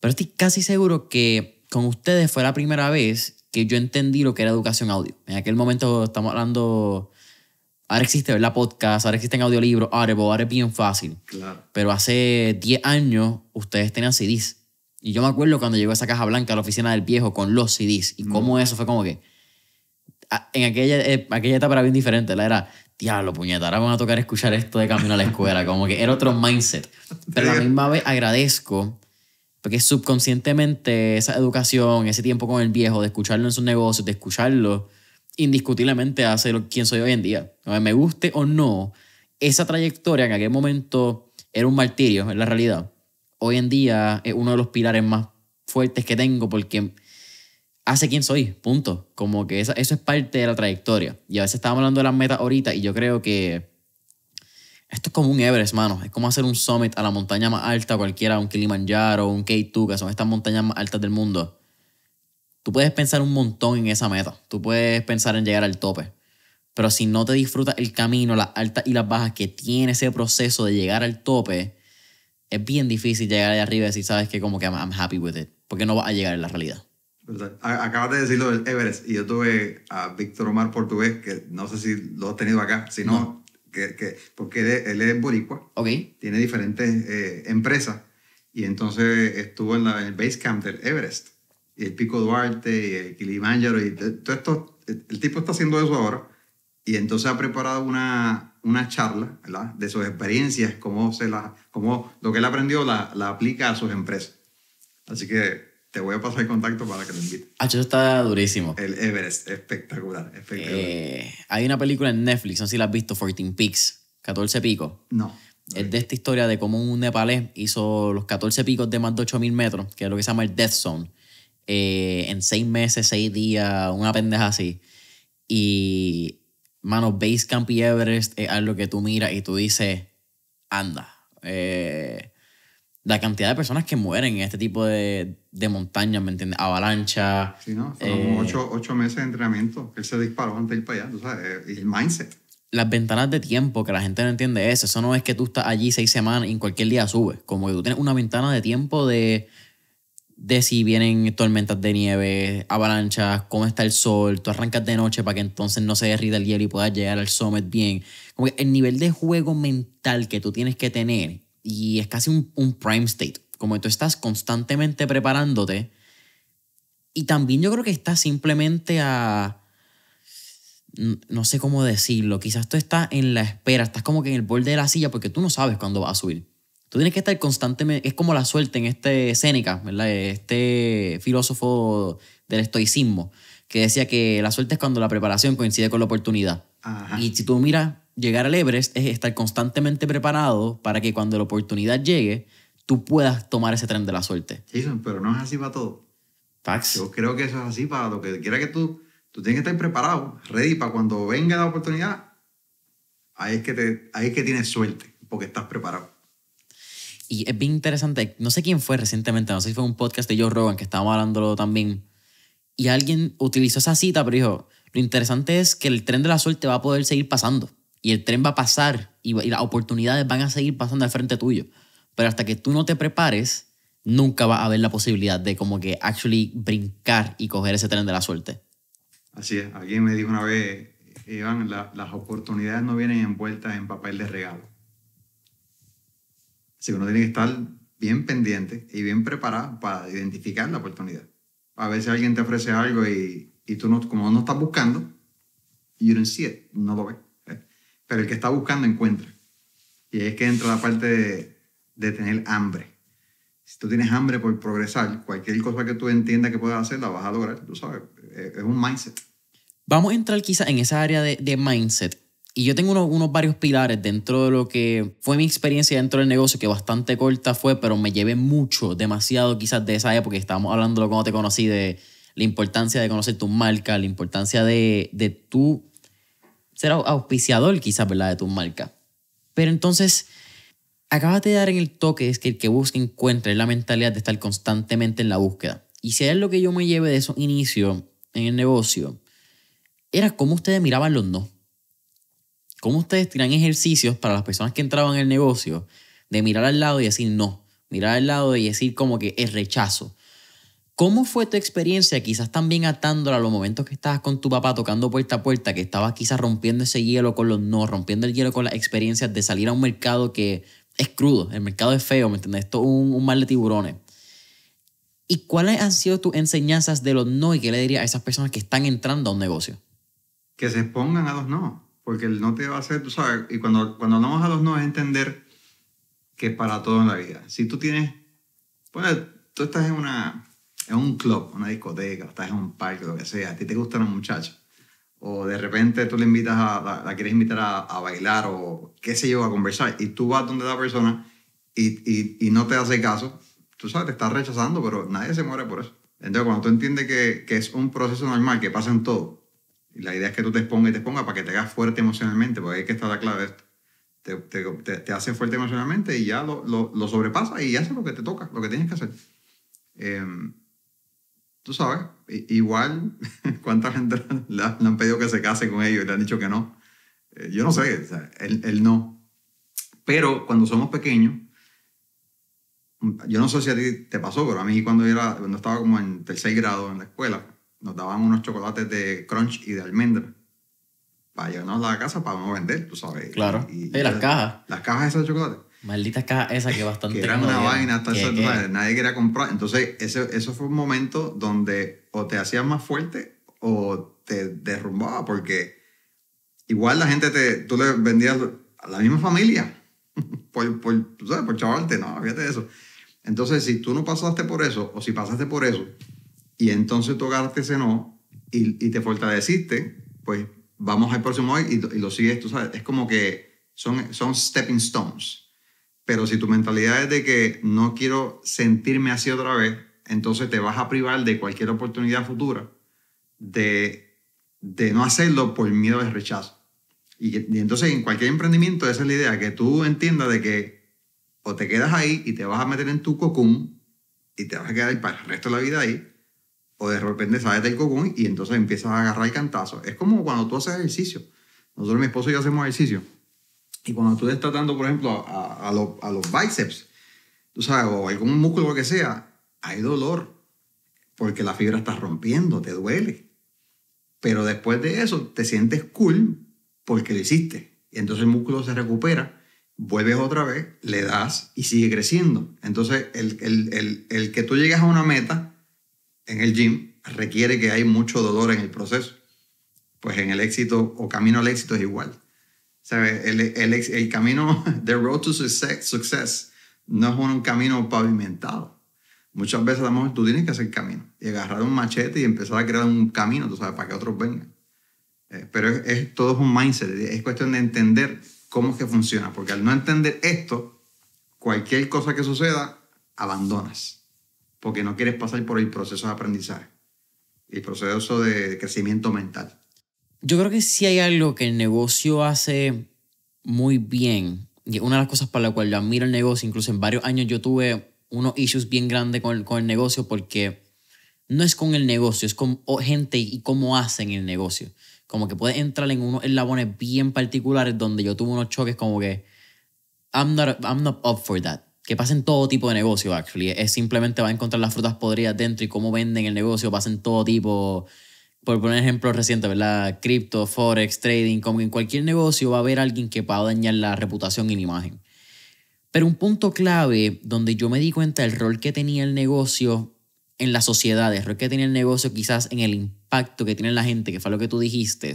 Pero estoy casi seguro que con ustedes fue la primera vez que yo entendí lo que era educación audio. En aquel momento estamos hablando Ahora existe, la Podcast, ahora existen audiolibros, ahora es bien fácil. Claro. Pero hace 10 años ustedes tenían CDs. Y yo me acuerdo cuando llegó esa caja blanca a la oficina del viejo con los CDs. Y cómo mm. eso fue como que... Ah, en aquella, eh, aquella etapa era bien diferente. La era, diablo, puñeta, ahora van a tocar escuchar esto de camino a la escuela. Como que era otro mindset. Pero a la misma vez agradezco porque subconscientemente esa educación, ese tiempo con el viejo, de escucharlo en sus negocios, de escucharlo indiscutiblemente hace lo, quién soy hoy en día. Me guste o no, esa trayectoria en aquel momento era un martirio, en la realidad. Hoy en día es uno de los pilares más fuertes que tengo porque hace quien soy, punto. Como que esa, eso es parte de la trayectoria. Y a veces estábamos hablando de las metas ahorita y yo creo que esto es como un Everest, mano. Es como hacer un summit a la montaña más alta cualquiera, un Kilimanjaro, un K2, que son estas montañas más altas del mundo tú puedes pensar un montón en esa meta, tú puedes pensar en llegar al tope, pero si no te disfrutas el camino, las altas y las bajas que tiene ese proceso de llegar al tope, es bien difícil llegar allá arriba y decir, sabes que como que I'm, happy with it, porque no vas a llegar en la realidad. Acabas de decirlo del Everest y yo tuve a Víctor Omar Portugués, que no sé si lo has tenido acá, si no, Que, porque él es, boricua, tiene diferentes eh, empresas y entonces estuvo en, la, en el base camp del Everest y el Pico Duarte, y el Kilimanjaro, y todo esto. El tipo está haciendo eso ahora y entonces ha preparado una, una charla de sus experiencias, cómo, se la, cómo lo que él aprendió la, la aplica a sus empresas. Así que te voy a pasar el contacto para que lo invites. Ah, eso está durísimo. El Everest, espectacular, espectacular. Eh, hay una película en Netflix, no sé si la has visto, 14 Peaks, 14 picos. No. es de esta historia de cómo un nepalés hizo los 14 picos de más de 8.000 metros, que es lo que se llama el Death Zone. Eh, en seis meses, seis días, una pendeja así. Y, mano, Basecamp y Everest es algo que tú miras y tú dices, anda. Eh, la cantidad de personas que mueren en este tipo de, de montañas, ¿me entiendes? Avalancha. Sí, no, eh, ocho, ocho, meses de entrenamiento. Él se disparó antes de ir para allá, sabes, eh, el mindset. Las ventanas de tiempo, que la gente no entiende eso. Eso no es que tú estás allí seis semanas y en cualquier día subes. Como que tú tienes una ventana de tiempo de de si vienen tormentas de nieve, avalanchas, cómo está el sol, tú arrancas de noche para que entonces no se derrita el hielo y puedas llegar al summit bien. Como que el nivel de juego mental que tú tienes que tener y es casi un, un prime state, como que tú estás constantemente preparándote y también yo creo que estás simplemente a no sé cómo decirlo, quizás tú estás en la espera, estás como que en el borde de la silla porque tú no sabes cuándo vas a subir. Tú tienes que estar constantemente, es como la suerte en este escénica, Este filósofo del estoicismo, que decía que la suerte es cuando la preparación coincide con la oportunidad. Y si tú miras, llegar al Everest es estar constantemente preparado para que cuando la oportunidad llegue, tú puedas tomar ese tren de la suerte. pero no es así para todo. Yo creo que eso es así para lo que quiera que tú, tú tienes que estar preparado, ready para cuando venga la oportunidad. Ahí es que, te, ahí es que tienes suerte, porque estás preparado. Y es bien interesante, no sé quién fue recientemente, no sé si fue un podcast de Joe Rogan que estábamos hablando también, y alguien utilizó esa cita, pero dijo, lo interesante es que el tren de la suerte va a poder seguir pasando, y el tren va a pasar, y, las oportunidades van a seguir pasando al frente tuyo, pero hasta que tú no te prepares, nunca va a haber la posibilidad de como que actually brincar y coger ese tren de la suerte. Así es, alguien me dijo una vez, Iván, las oportunidades no vienen envueltas en papel de regalo. Así que uno tiene que estar bien pendiente y bien preparado para identificar la oportunidad. A veces alguien te ofrece algo y, tú no, como no estás buscando, you don't see it, no lo ves. ¿eh? Pero el que está buscando encuentra. Y es que entra la parte de, tener hambre. Si tú tienes hambre por progresar, cualquier cosa que tú entiendas que puedas hacer, la vas a lograr, tú sabes. Es, un mindset. Vamos a entrar quizá en esa área de mindset. Y yo tengo unos, varios pilares dentro de lo que fue mi experiencia dentro del negocio, que bastante corta fue, pero me llevé mucho, demasiado quizás de esa época. Estábamos hablando cuando te conocí de la importancia de conocer tu marca, la importancia de, de tú ser auspiciador quizás, ¿verdad? De tu marca. Pero entonces, acabas de dar en el toque es que el que busca encuentra la mentalidad de estar constantemente en la búsqueda. Y si es lo que yo me llevé de esos inicios en el negocio, era cómo ustedes miraban los no ¿Cómo ustedes tiran ejercicios para las personas que entraban en el negocio de mirar al lado y decir no? Mirar al lado y decir como que es rechazo. ¿Cómo fue tu experiencia, quizás también atándola a los momentos que estabas con tu papá tocando puerta a puerta, que estabas quizás rompiendo ese hielo con los no, rompiendo el hielo con las experiencias de salir a un mercado que es crudo, el mercado es feo, ¿me entiendes? Esto es un, mal de tiburones. ¿Y cuáles han sido tus enseñanzas de los no y qué le dirías a esas personas que están entrando a un negocio? Que se expongan a los no porque el no te va a hacer, tú sabes, y cuando, cuando hablamos a los no es entender que es para todo en la vida. Si tú tienes, bueno, tú estás en una, en un club, una discoteca, estás en un parque, lo que sea, a ti te gustan los muchachos, o de repente tú le invitas a, la, quieres invitar a, a, bailar o qué sé yo, a conversar, y tú vas donde la persona y, y, y, no te hace caso, tú sabes, te estás rechazando, pero nadie se muere por eso. Entonces, cuando tú entiendes que, que es un proceso normal, que pasa en todo, la idea es que tú te expongas y te expongas para que te hagas fuerte emocionalmente, porque hay que está la clave. Esto. Te, te, te, hace fuerte emocionalmente y ya lo, lo, lo sobrepasas y hace lo que te toca, lo que tienes que hacer. Em, tú sabes, igual, ¿cuánta gente le han pedido que se case con ellos y le han dicho que no? Eh, yo no sé, el él, no. Pero cuando somos pequeños, yo no sé si a ti te pasó, pero a mí cuando, era, cuando estaba como en tercer grado en la escuela, nos daban unos chocolates de crunch y de almendra para llevarnos a la casa para no vender, tú sabes. Claro. Y, las cajas. Las cajas esas de chocolate. Malditas cajas esas que bastante. que eran una vaina, nadie quería comprar. Entonces, ese, eso fue un momento donde o te hacías más fuerte o te derrumbaba, porque igual la gente te. Tú le vendías a la misma familia. por, por, tú sabes, por chavarte, no, fíjate eso. Entonces, si tú no pasaste por eso, o si pasaste por eso, y entonces tocarte ese no y, y te fortaleciste, pues vamos al próximo hoy y, y, lo sigues, tú sabes, es como que son, son stepping stones. Pero si tu mentalidad es de que no quiero sentirme así otra vez, entonces te vas a privar de cualquier oportunidad futura de, de no hacerlo por miedo al rechazo. Y, entonces en cualquier emprendimiento esa es la idea, que tú entiendas de que o te quedas ahí y te vas a meter en tu cocum y te vas a quedar para el resto de la vida ahí, o de repente sales del cocón y entonces empiezas a agarrar el cantazo. Es como cuando tú haces ejercicio. Nosotros, mi esposo y yo hacemos ejercicio. Y cuando tú estás dando, por ejemplo, a, los, a bíceps, tú sabes, o algún músculo que sea, hay dolor porque la fibra está rompiendo, te duele. Pero después de eso te sientes cool porque lo hiciste. Y entonces el músculo se recupera, vuelves otra vez, le das y sigue creciendo. Entonces el, el que tú llegas a una meta en el gym requiere que hay mucho dolor en el proceso. Pues en el éxito o camino al éxito es igual. ¿Sabe? El, el, el, camino, the road to success, no es un camino pavimentado. Muchas veces, a lo tú tienes que hacer camino y agarrar un machete y empezar a crear un camino, tú sabes, para que otros vengan. Eh, pero es, todo es un mindset, es cuestión de entender cómo es que funciona, porque al no entender esto, cualquier cosa que suceda, abandonas porque no quieres pasar por el proceso de aprendizaje, el proceso de crecimiento mental. Yo creo que si hay algo que el negocio hace muy bien. Y una de las cosas para la cual yo admiro el negocio, incluso en varios años yo tuve unos issues bien grandes con el, negocio porque no es con el negocio, es con gente y cómo hacen el negocio. Como que puedes entrar en unos eslabones bien particulares donde yo tuve unos choques como que I'm not, I'm not up for that que pasa en todo tipo de negocio, actually. Es simplemente va a encontrar las frutas podridas dentro y cómo venden el negocio, pasa en todo tipo. Por poner ejemplo reciente, ¿verdad? Cripto, Forex, trading, como en cualquier negocio va a haber alguien que va a dañar la reputación y la imagen. Pero un punto clave donde yo me di cuenta del rol que tenía el negocio en la sociedades, el rol que tenía el negocio quizás en el impacto que tiene la gente, que fue lo que tú dijiste,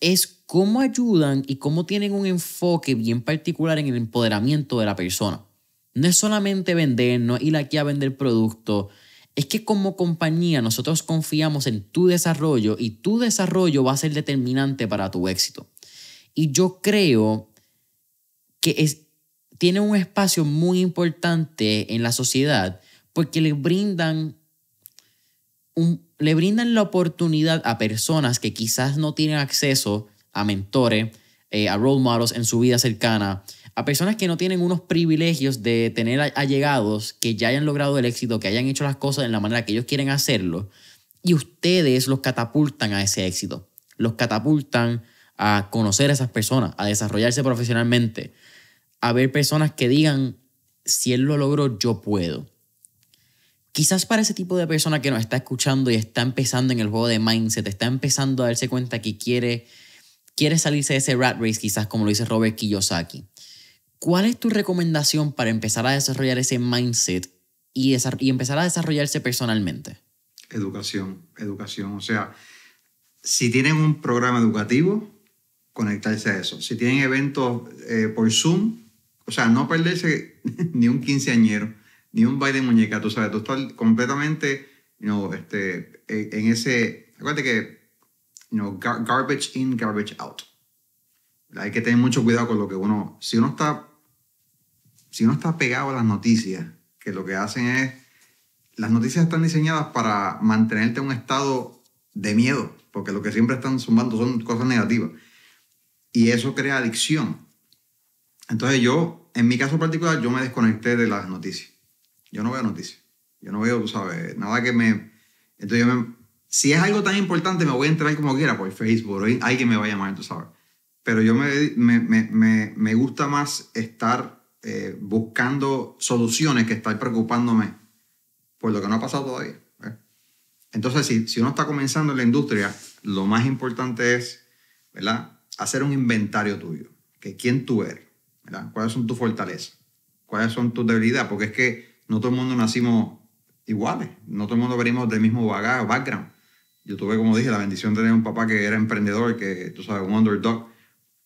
es cómo ayudan y cómo tienen un enfoque bien particular en el empoderamiento de la persona. No es solamente vender, no la ir aquí a vender producto. Es que como compañía nosotros confiamos en tu desarrollo y tu desarrollo va a ser determinante para tu éxito. Y yo creo que es, tiene un espacio muy importante en la sociedad porque le brindan le brindan la oportunidad a personas que quizás no tienen acceso a mentores, eh, a role models en su vida cercana, a personas que no tienen unos privilegios de tener allegados que ya hayan logrado el éxito, que hayan hecho las cosas de la manera que ellos quieren hacerlo, y ustedes los catapultan a ese éxito, los catapultan a conocer a esas personas, a desarrollarse profesionalmente, a ver personas que digan, si él lo logró, yo puedo quizás para ese tipo de persona que nos está escuchando y está empezando en el juego de mindset, está empezando a darse cuenta que quiere, quiere salirse de ese rat race, quizás como lo dice Robert Kiyosaki, ¿cuál es tu recomendación para empezar a desarrollar ese mindset y, empezar a desarrollarse personalmente? Educación, educación. O sea, si tienen un programa educativo, conectarse a eso. Si tienen eventos eh, por Zoom, o sea, no perderse ni un quinceañero ni un baile de muñeca, tú sabes, tú estás completamente no, este, eh, en ese, acuérdate que garbage in, garbage out. Hay que tener mucho cuidado con lo que uno, si uno está, si uno está pegado a las noticias, que lo que hacen es, las noticias están diseñadas para mantenerte en un estado de miedo, porque lo que siempre están sumando son cosas negativas. Y eso crea adicción. Entonces yo, en mi caso particular, yo me desconecté de las noticias. Yo no veo noticias. Yo no veo, tú sabes, nada que me... Entonces yo me... Si es algo tan importante, me voy a entrar como quiera por Facebook, o alguien me va a llamar, tú sabes. Pero yo me, me, me, me gusta más estar eh, buscando soluciones que estar preocupándome por lo que no ha pasado todavía. Entonces, si, si uno está comenzando en la industria, lo más importante es, ¿verdad? Hacer un inventario tuyo, que quién tú eres, ¿verdad? ¿Cuáles son tus fortalezas? ¿Cuáles son tus debilidades? Porque es que no todo el mundo nacimos iguales, no todo el mundo venimos del mismo background. Yo tuve, como dije, la bendición de tener un papá que era emprendedor, que tú sabes, un underdog,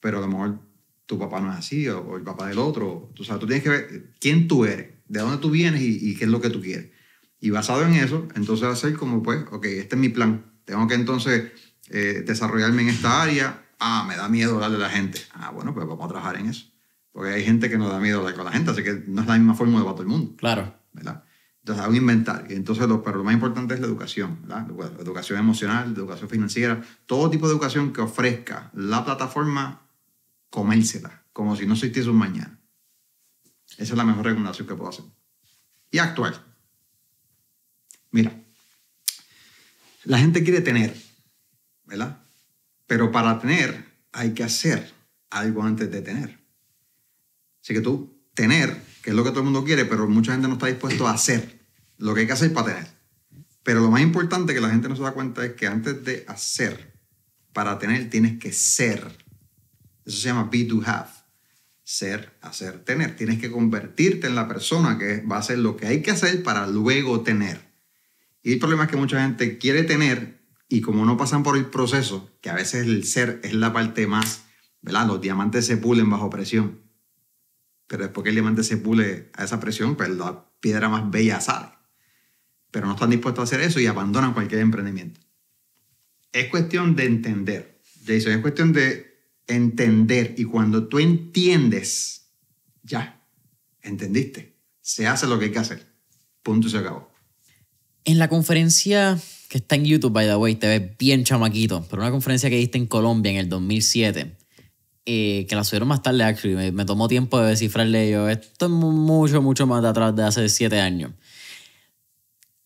pero a lo mejor tu papá no es así o, el papá del otro. Tú sabes, tú tienes que ver quién tú eres, de dónde tú vienes y, qué es lo que tú quieres. Y basado en eso, entonces hacer como, pues, ok, este es mi plan. Tengo que entonces eh, desarrollarme en esta área. Ah, me da miedo hablar de la gente. Ah, bueno, pues vamos a trabajar en eso. Porque hay gente que nos da miedo con la gente, así que no es la misma forma de todo el mundo. Claro. ¿Verdad? Entonces, hago inventar. Entonces, pero lo más importante es la educación, pues, educación emocional, educación financiera, todo tipo de educación que ofrezca la plataforma, comérsela, como si no existiese un mañana. Esa es la mejor recomendación que puedo hacer. Y actuar. Mira, la gente quiere tener, ¿verdad? Pero para tener hay que hacer algo antes de tener. Así que tú, tener, que es lo que todo el mundo quiere, pero mucha gente no está dispuesto a hacer lo que hay que hacer para tener. Pero lo más importante que la gente no se da cuenta es que antes de hacer, para tener, tienes que ser. Eso se llama be to have. Ser, hacer, tener. Tienes que convertirte en la persona que va a hacer lo que hay que hacer para luego tener. Y el problema es que mucha gente quiere tener y como no pasan por el proceso, que a veces el ser es la parte más, ¿verdad? Los diamantes se pulen bajo presión pero después que el diamante se pule a esa presión, pues la piedra más bella sale. Pero no están dispuestos a hacer eso y abandonan cualquier emprendimiento. Es cuestión de entender, Jason, es cuestión de entender y cuando tú entiendes, ya, entendiste, se hace lo que hay que hacer. Punto y se acabó. En la conferencia que está en YouTube, by the way, te ves bien chamaquito, pero una conferencia que diste en Colombia en el 2007, que la subieron más tarde, actually. Me, tomó tiempo de descifrarle yo. Esto es mucho, mucho más de atrás de hace siete años.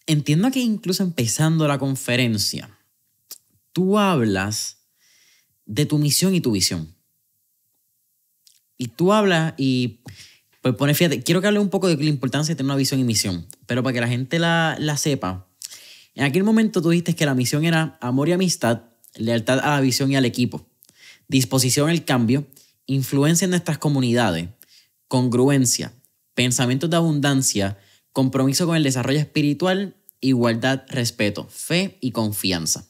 Entiendo que incluso empezando la conferencia, tú hablas de tu misión y tu visión. Y tú hablas y pues pones, fíjate, quiero que hable un poco de la importancia de tener una visión y misión, pero para que la gente la, la sepa, en aquel momento tú dijiste que la misión era amor y amistad, lealtad a la visión y al equipo disposición al cambio, influencia en nuestras comunidades, congruencia, pensamientos de abundancia, compromiso con el desarrollo espiritual, igualdad, respeto, fe y confianza.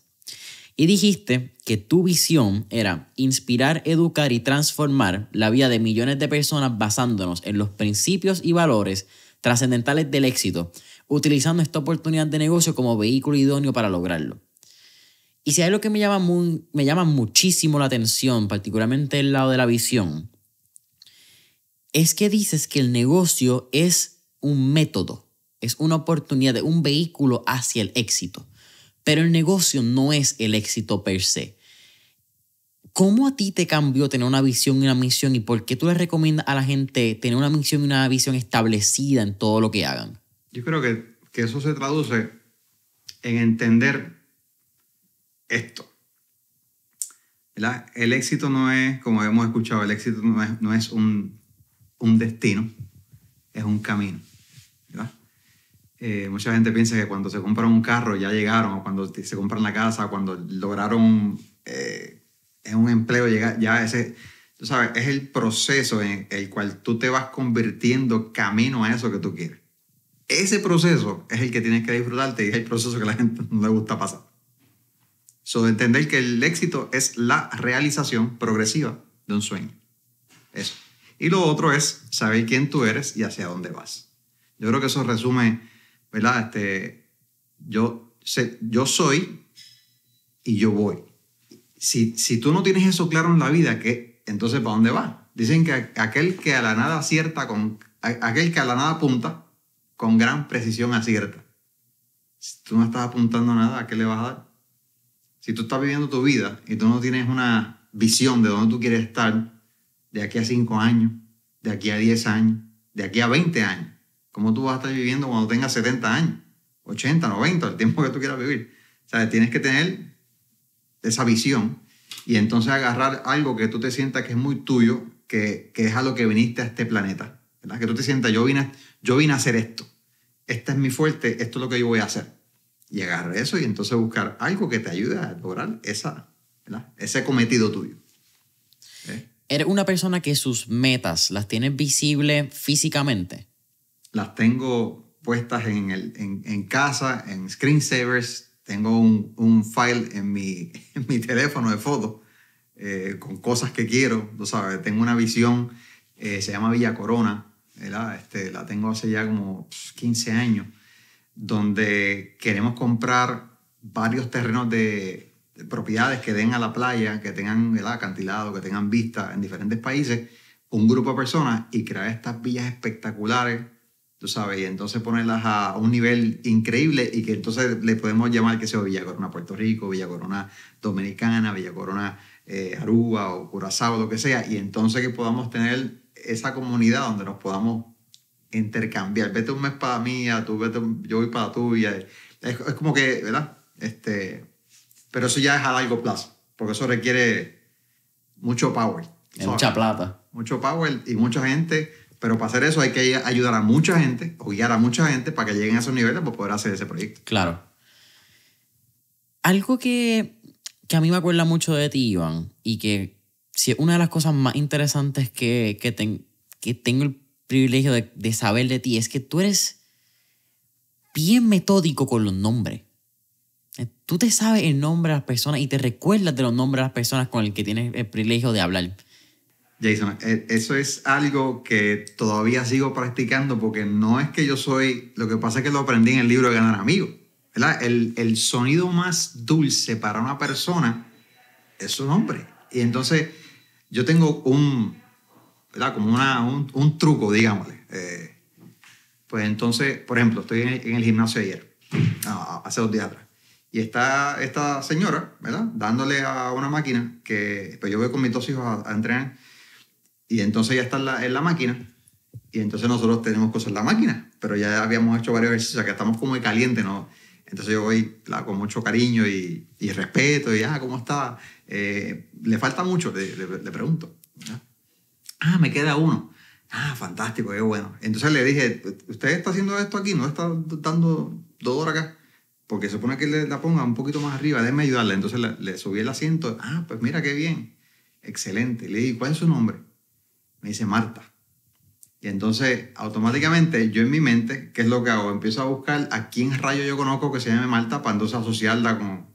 Y dijiste que tu visión era inspirar, educar y transformar la vida de millones de personas basándonos en los principios y valores trascendentales del éxito, utilizando esta oportunidad de negocio como vehículo idóneo para lograrlo. Y si hay lo que me llama, me llama muchísimo la atención, particularmente el lado de la visión, es que dices que el negocio es un método, es una oportunidad, de un vehículo hacia el éxito. Pero el negocio no es el éxito per se. ¿Cómo a ti te cambió tener una visión y una misión y por qué tú le recomiendas a la gente tener una misión y una visión establecida en todo lo que hagan? Yo creo que, que eso se traduce en entender esto. El éxito no es, como hemos escuchado, el éxito no es, un, destino, es un camino. Eh, mucha gente piensa que cuando se compran un carro ya llegaron, o cuando se compran la casa, cuando lograron eh, un empleo, ya, ya ese, tú sabes, es el proceso en el cual tú te vas convirtiendo camino a eso que tú quieres. Ese proceso es el que tienes que disfrutarte y es el proceso que a la gente no le gusta pasar. So, entender que el éxito es la realización progresiva de un sueño. Eso. Y lo otro es saber quién tú eres y hacia dónde vas. Yo creo que eso resume, ¿verdad? Este, yo, sé, yo soy y yo voy. Si, si tú no tienes eso claro en la vida, ¿qué, entonces ¿para dónde vas? Dicen que aquel que a la nada acierta, con, aquel que a la nada apunta, con gran precisión acierta. Si tú no estás apuntando nada, ¿a qué le vas a dar? si tú estás viviendo tu vida y tú no tienes una visión de dónde tú quieres estar de aquí a 5 años, de aquí a 10 años, de aquí a 20 años, ¿cómo tú vas a estar viviendo cuando tengas 70 años, 80, 90, el tiempo que tú quieras vivir? O sea, tienes que tener esa visión y entonces agarrar algo que tú te sientas que es muy tuyo, que, es a lo que viniste a este planeta. ¿verdad? Que tú te sientas, yo vine, yo vine a hacer esto. esta es mi fuerte, esto es lo que yo voy a hacer y agarrar eso y entonces buscar algo que te ayude a lograr esa, ese cometido tuyo. ¿Eh? ¿Eres una persona que sus metas las tienes visibles físicamente? Las tengo puestas en, el, en, casa, en screensavers. Tengo un, un file en mi, en mi teléfono de fotos eh, con cosas que quiero. Tú sabes, tengo una visión, eh, se llama Villa Corona. Este, la tengo hace ya como 15 pues, años donde queremos comprar varios terrenos de, propiedades que den a la playa, que tengan el acantilado, que tengan vista en diferentes países, un grupo de personas y crear estas villas espectaculares, tú sabes, y entonces ponerlas a un nivel increíble y que entonces le podemos llamar que sea Villa Corona Puerto Rico, Villa Corona Dominicana, Villa Corona eh, Aruba o Curazao, lo que sea, y entonces que podamos tener esa comunidad donde nos podamos intercambiar. Vete un mes para mí, tú vete, yo voy para tuya. Es, es como que, ¿verdad? Este, pero eso ya es a largo plazo, porque eso requiere mucho power. mucha plata. Mucho power y mucha gente, pero para hacer eso hay que ayudar a mucha gente o guiar a mucha gente para que lleguen a esos niveles para poder hacer ese proyecto. Claro. Algo que, que a mí me acuerda mucho de ti, Iván, y que si es una de las cosas más interesantes que, que, que tengo el privilegio de, saber de ti es que tú eres bien metódico con los nombres. Eh, tú te sabes el nombre de las personas y te recuerdas de los nombres de las personas con el que tienes el privilegio de hablar. Jason, eh, eso es algo que todavía sigo practicando porque no es que yo soy, lo que pasa es que lo aprendí en el libro de Ganar Amigos. ¿verdad? El, el sonido más dulce para una persona es su nombre. Y entonces yo tengo un, como una, un, truco, digámosle. Eh, pues entonces, por ejemplo, estoy en, el gimnasio ayer, hace dos días atrás, y está esta señora, ¿verdad? Dándole a una máquina que pues yo voy con mis dos hijos a, entrenar, y entonces ya está en la, máquina, y entonces nosotros tenemos cosas en la máquina, pero ya habíamos hecho varios ejercicios, que estamos como de caliente, ¿no? Entonces yo voy con mucho cariño y, respeto, y ah, ¿cómo está? Eh, ¿Le falta mucho? Le, pregunto. Ah, me queda uno. Ah, fantástico, qué bueno. Entonces le dije, usted está haciendo esto aquí, no está dando dolor acá. Porque se supone que le, la ponga un poquito más arriba, déjeme ayudarle. Entonces le, subí el asiento. Ah, pues mira qué bien. Excelente. Le dije, ¿cuál es su nombre? Me dice Marta. Y entonces automáticamente yo en mi mente, ¿qué es lo que hago? Empiezo a buscar a quién rayo yo conozco que se llame Marta para entonces asociarla con...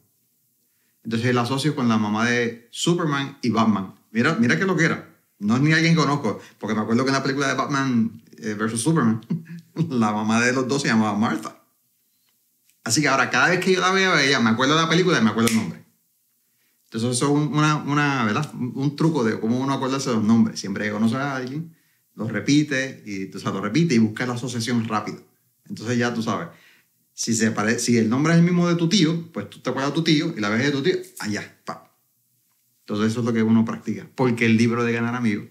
Entonces la asocio con la mamá de Superman y Batman. Mira, mira qué lo que era no es ni alguien que conozco, porque me acuerdo que en la película de Batman eh, versus Superman, la mamá de los dos se llamaba Martha. Así que ahora cada vez que yo la veo ella, me acuerdo de la película y me acuerdo el nombre. Entonces eso es un, una, una, un truco de cómo uno acuerda de los nombres. Siempre que conoces a alguien, lo repite, y, o lo repite y busca la asociación rápido. Entonces ya tú sabes, si, se si el nombre es el mismo de tu tío, pues tú te acuerdas de tu tío y la vez de tu tío, allá, pa. Entonces eso es lo que uno practica, porque el libro de ganar amigos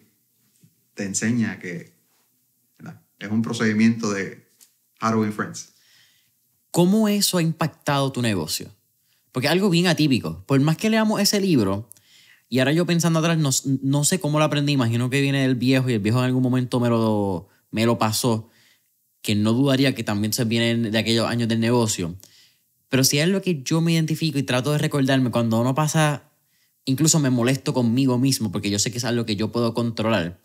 te enseña que es un procedimiento de How to Friends. ¿Cómo eso ha impactado tu negocio? Porque es algo bien atípico. Por más que leamos ese libro, y ahora yo pensando atrás, no, sé cómo lo aprendí, imagino que viene del viejo y el viejo en algún momento me lo, me lo pasó, que no dudaría que también se viene de aquellos años del negocio. Pero si es lo que yo me identifico y trato de recordarme, cuando uno pasa incluso me molesto conmigo mismo porque yo sé que es algo que yo puedo controlar.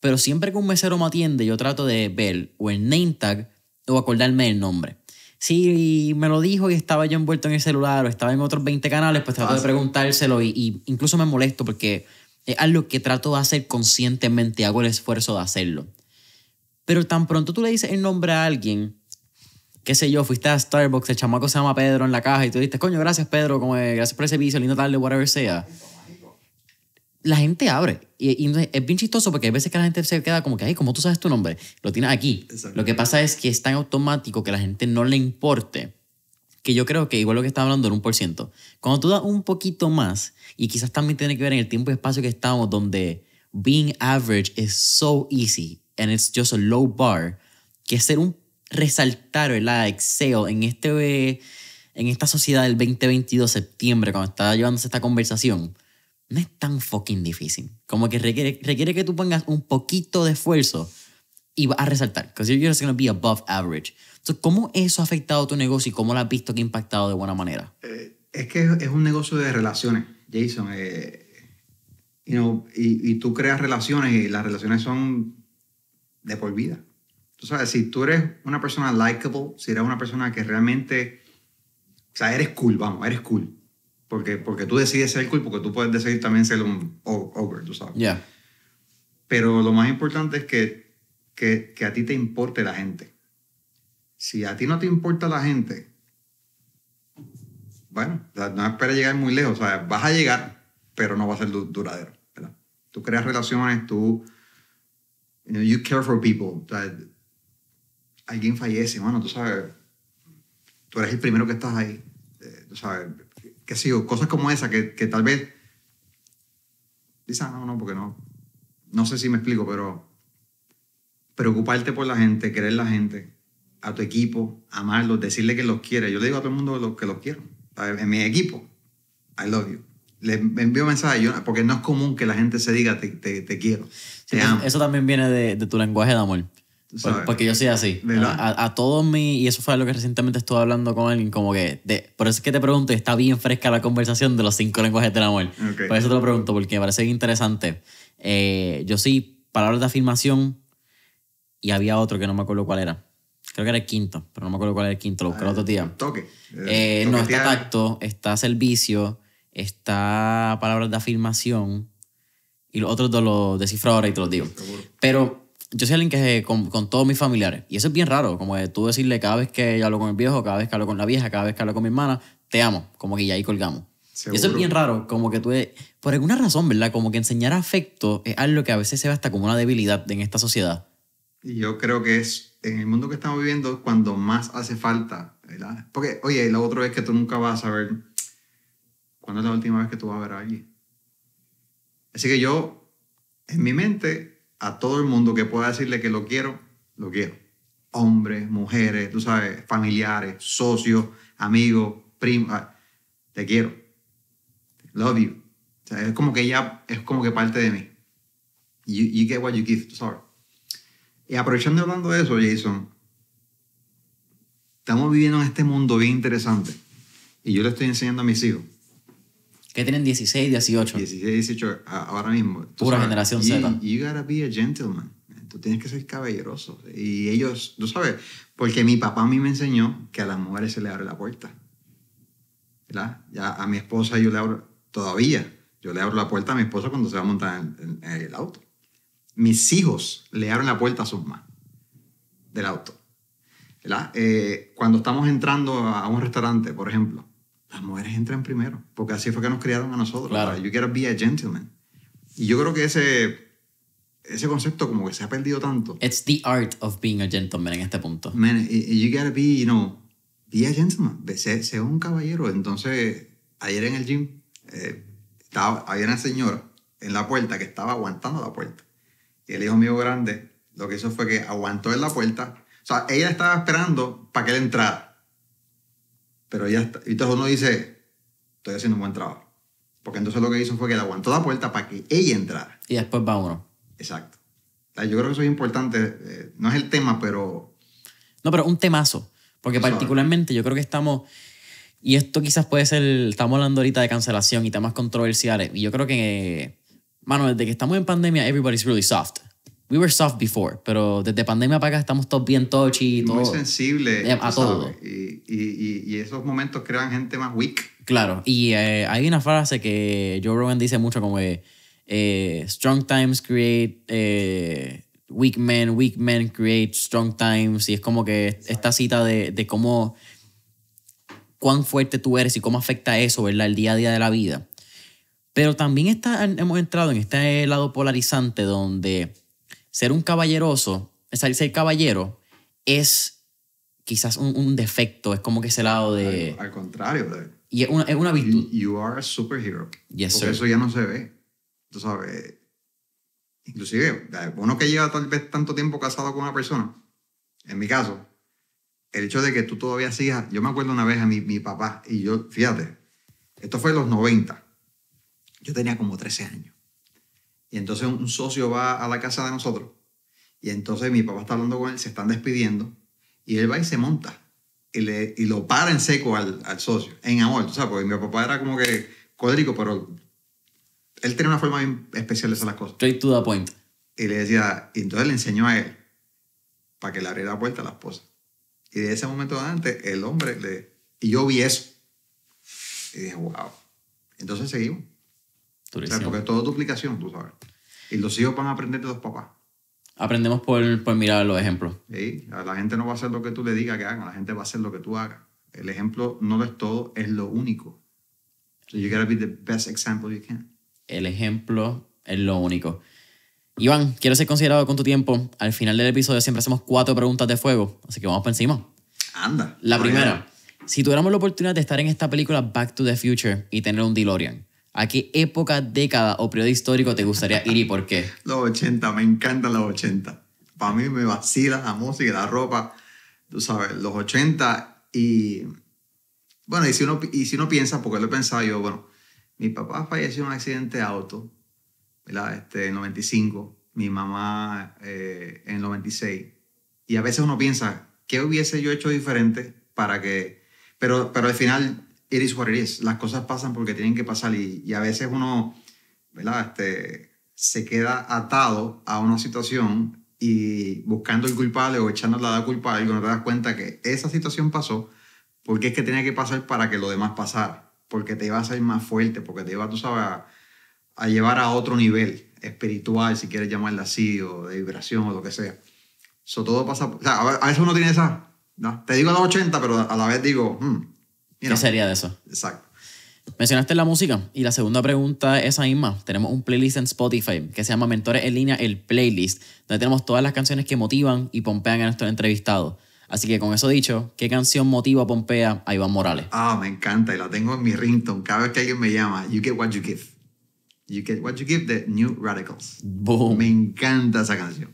Pero siempre que un mesero me atiende, yo trato de ver o el name tag o acordarme del nombre. Si me lo dijo y estaba yo envuelto en el celular o estaba en otros 20 canales, pues trato de ah. preguntárselo y, incluso me molesto porque es algo que trato de hacer conscientemente, hago el esfuerzo de hacerlo. Pero tan pronto tú le dices el nombre a alguien, qué sé yo, fuiste a Starbucks, el chamaco se llama Pedro en la caja y tú dices, coño, gracias Pedro, como gracias por ese servicio, lindo tarde, whatever sea. La gente abre. Y, es bien chistoso porque hay veces que la gente se queda como que, ay, ¿cómo tú sabes tu nombre? Lo tienes aquí. Lo que pasa es que es tan automático que la gente no le importe que yo creo que igual lo que estaba hablando en un por ciento. Cuando tú das un poquito más, y quizás también tiene que ver en el tiempo y espacio que estamos, donde being average is so easy and it's just a low bar, que ser un resaltar, ¿verdad? Excel en, este, en esta sociedad del 2022 septiembre, cuando estaba llevándose esta conversación, no es tan fucking difícil. Como que requiere, requiere que tú pongas un poquito de esfuerzo y vas a resaltar. Because you're just going to be above average. Entonces, ¿cómo eso ha afectado tu negocio y cómo lo has visto que ha impactado de buena manera? Eh, es que es un negocio de relaciones, Jason. Eh, y tú creas relaciones y las relaciones son de por vida tú sabes, si tú eres una persona likable, si eres una persona que realmente, o sea, eres cool, vamos, eres cool. Porque, porque tú decides ser cool, porque tú puedes decidir también ser un ogre, tú sabes. Yeah. Pero lo más importante es que, que, que a ti te importe la gente. Si a ti no te importa la gente, bueno, no esperes llegar muy lejos. O sea, vas a llegar, pero no va a ser duradero. Tú creas relaciones, tú... You, care for people. O alguien fallece, mano, tú sabes, tú eres el primero que estás ahí. Eh, tú sabes, qué sé yo, cosas como esa que, tal vez. Dices, ah, no, no, porque no. No sé si me explico, pero preocuparte por la gente, querer la gente, a tu equipo, amarlos, decirle que los quiere. Yo le digo a todo el mundo que los quiero. En mi equipo, I love you. Le envío mensajes, yo, porque no es común que la gente se diga te, te, quiero. Pues, eso, también viene de, de, tu lenguaje de amor porque yo soy así. A, todos mis. Y eso fue lo que recientemente estuve hablando con alguien, como que. De, por eso es que te pregunto, está bien fresca la conversación de los cinco lenguajes de amor. Por eso te lo pregunto, porque me parece interesante. Eh, yo sí, palabras de afirmación, y había otro que no me acuerdo cuál era. Creo que era el quinto, pero no me acuerdo cuál era el quinto, lo busqué el otro ah, día. Eh, toque. no, está tacto, está servicio, está palabras de afirmación, y los otros dos los descifro ahora y te los digo. Pero yo soy alguien que eh, con, con, todos mis familiares. Y eso es bien raro, como de tú decirle cada vez que hablo con el viejo, cada vez que hablo con la vieja, cada vez que hablo con mi hermana, te amo, como que ya ahí colgamos. Y eso es bien raro, como que tú, eh, por alguna razón, ¿verdad? Como que enseñar afecto es algo que a veces se ve hasta como una debilidad en esta sociedad. Y yo creo que es en el mundo que estamos viviendo cuando más hace falta, ¿verdad? Porque, oye, la otra vez que tú nunca vas a ver... cuándo es la última vez que tú vas a ver a alguien. Así que yo, en mi mente, a todo el mundo que pueda decirle que lo quiero, lo quiero. Hombres, mujeres, tú sabes, familiares, socios, amigos, primos, ah, te quiero. Love you. O sea, es como que ya es como que parte de mí. You, get what you give, tú Y aprovechando hablando de eso, Jason, estamos viviendo en este mundo bien interesante. Y yo le estoy enseñando a mis hijos que tienen 16, 18. 16, 18 ahora mismo. Pura generación You gotta be a gentleman. Tú tienes que ser caballeroso. Y ellos, tú sabes, porque mi papá a mí me enseñó que a las mujeres se le abre la puerta. ¿Verdad? Ya a mi esposa yo le abro, todavía, yo le abro la puerta a mi esposa cuando se va a montar en, el auto. Mis hijos le abren la puerta a sus más del auto. ¿Verdad? Eh, cuando estamos entrando a un restaurante, por ejemplo, las mujeres entran primero, porque así fue que nos criaron a nosotros. Claro. you gotta be a gentleman. Y yo creo que ese, ese concepto como que se ha perdido tanto. It's the art of being a gentleman en este punto. Man, you gotta be, you know, be a gentleman, Ser un caballero. Entonces, ayer en el gym, eh, estaba, había una señora en la puerta que estaba aguantando la puerta. Y el hijo mío grande lo que hizo fue que aguantó en la puerta. O sea, ella estaba esperando para que él entrara. Pero ya Y entonces uno dice, estoy haciendo un buen trabajo. Porque entonces lo que hizo fue que le aguantó la puerta para que ella entrara. Y después va uno. Exacto. yo creo que eso es importante. Eh, no es el tema, pero... No, pero un temazo. Porque particularmente yo creo que estamos... Y esto quizás puede ser... Estamos hablando ahorita de cancelación y temas controversiales. Y yo creo que... Mano, desde que estamos en pandemia, everybody's really soft we were soft before, pero desde pandemia para acá estamos todos bien touchy. Eh, todo, Muy sensible. a todo. Y, esos momentos crean gente más weak. Claro, y eh, hay una frase que Joe Rogan dice mucho como eh, strong times create weak men, weak men create strong times. Y es como que esta cita de, cómo cuán fuerte tú eres y cómo afecta eso, ¿verdad? El día a día de la vida. Pero también está, hemos entrado en este lado polarizante donde ser un caballeroso, ser caballero, es quizás un, defecto, es como que ese lado de... Al, contrario, Y es una, virtud. You, are a superhero. Yes, eso ya no se ve. Tú sabes, inclusive, uno que lleva tal vez tanto tiempo casado con una persona, en mi caso, el hecho de que tú todavía sigas, yo me acuerdo una vez a mi, mi papá y yo, fíjate, esto fue en los 90, yo tenía como 13 años. Y entonces un socio va a la casa de nosotros. Y entonces mi papá está hablando con él, se están despidiendo. Y él va y se monta. Y, le, y lo para en seco al, socio, en amor. O sea, Porque mi papá era como que códrico, pero él tiene una forma bien especial de hacer las cosas. to Y le decía, y entonces le enseñó a él para que le abriera la puerta a la esposa. Y de ese momento adelante, el hombre le. Y yo vi eso. Y dije, wow. Entonces seguimos porque todo duplicación, tú sabes. Y los hijos van a aprender de los papás. Aprendemos por, mirar los ejemplos. Sí, a la gente no va a hacer lo que tú le digas que hagan, la gente va a hacer lo que tú hagas. El ejemplo no lo es todo, es lo único. So you gotta be the best example you can. El ejemplo es lo único. Iván, quiero ser considerado con tu tiempo. Al final del episodio siempre hacemos cuatro preguntas de fuego, así que vamos por encima. Anda. La primera. Si tuviéramos la oportunidad de estar en esta película Back to the Future y tener un DeLorean, ¿A qué época, década o periodo histórico te gustaría ir y por qué? los 80, me encantan los 80. Para mí me vacila la música, la ropa, tú sabes, los 80 y... Bueno, y si uno, y si uno piensa, porque lo he pensado yo, bueno, mi papá falleció en un accidente de auto, ¿verdad? Este, en 95, mi mamá eh, en 96. Y a veces uno piensa, ¿qué hubiese yo hecho diferente para que... Pero, pero al final it is what it is. Las cosas pasan porque tienen que pasar y, a veces uno, ¿verdad? Este, se queda atado a una situación y buscando el culpable o echando la culpa a alguien, no te das cuenta que esa situación pasó porque es que tenía que pasar para que lo demás pasara, porque te iba a ser más fuerte, porque te iba, tú sabes, a, llevar a otro nivel espiritual, si quieres llamarla así, o de vibración o lo que sea. Eso todo pasa, a veces uno tiene esa, te digo a los 80, pero a la vez digo, hmm, ¿Qué sería de eso? Exacto. Mencionaste la música y la segunda pregunta es esa misma. Tenemos un playlist en Spotify que se llama Mentores en línea, el playlist, donde tenemos todas las canciones que motivan y pompean a nuestro entrevistado. Así que con eso dicho, ¿qué canción motiva pompea a Iván Morales? Ah, me encanta y la tengo en mi ringtone. Cada vez que alguien me llama, You Get What You Give. You Get What You Give de New Radicals. Me encanta esa canción.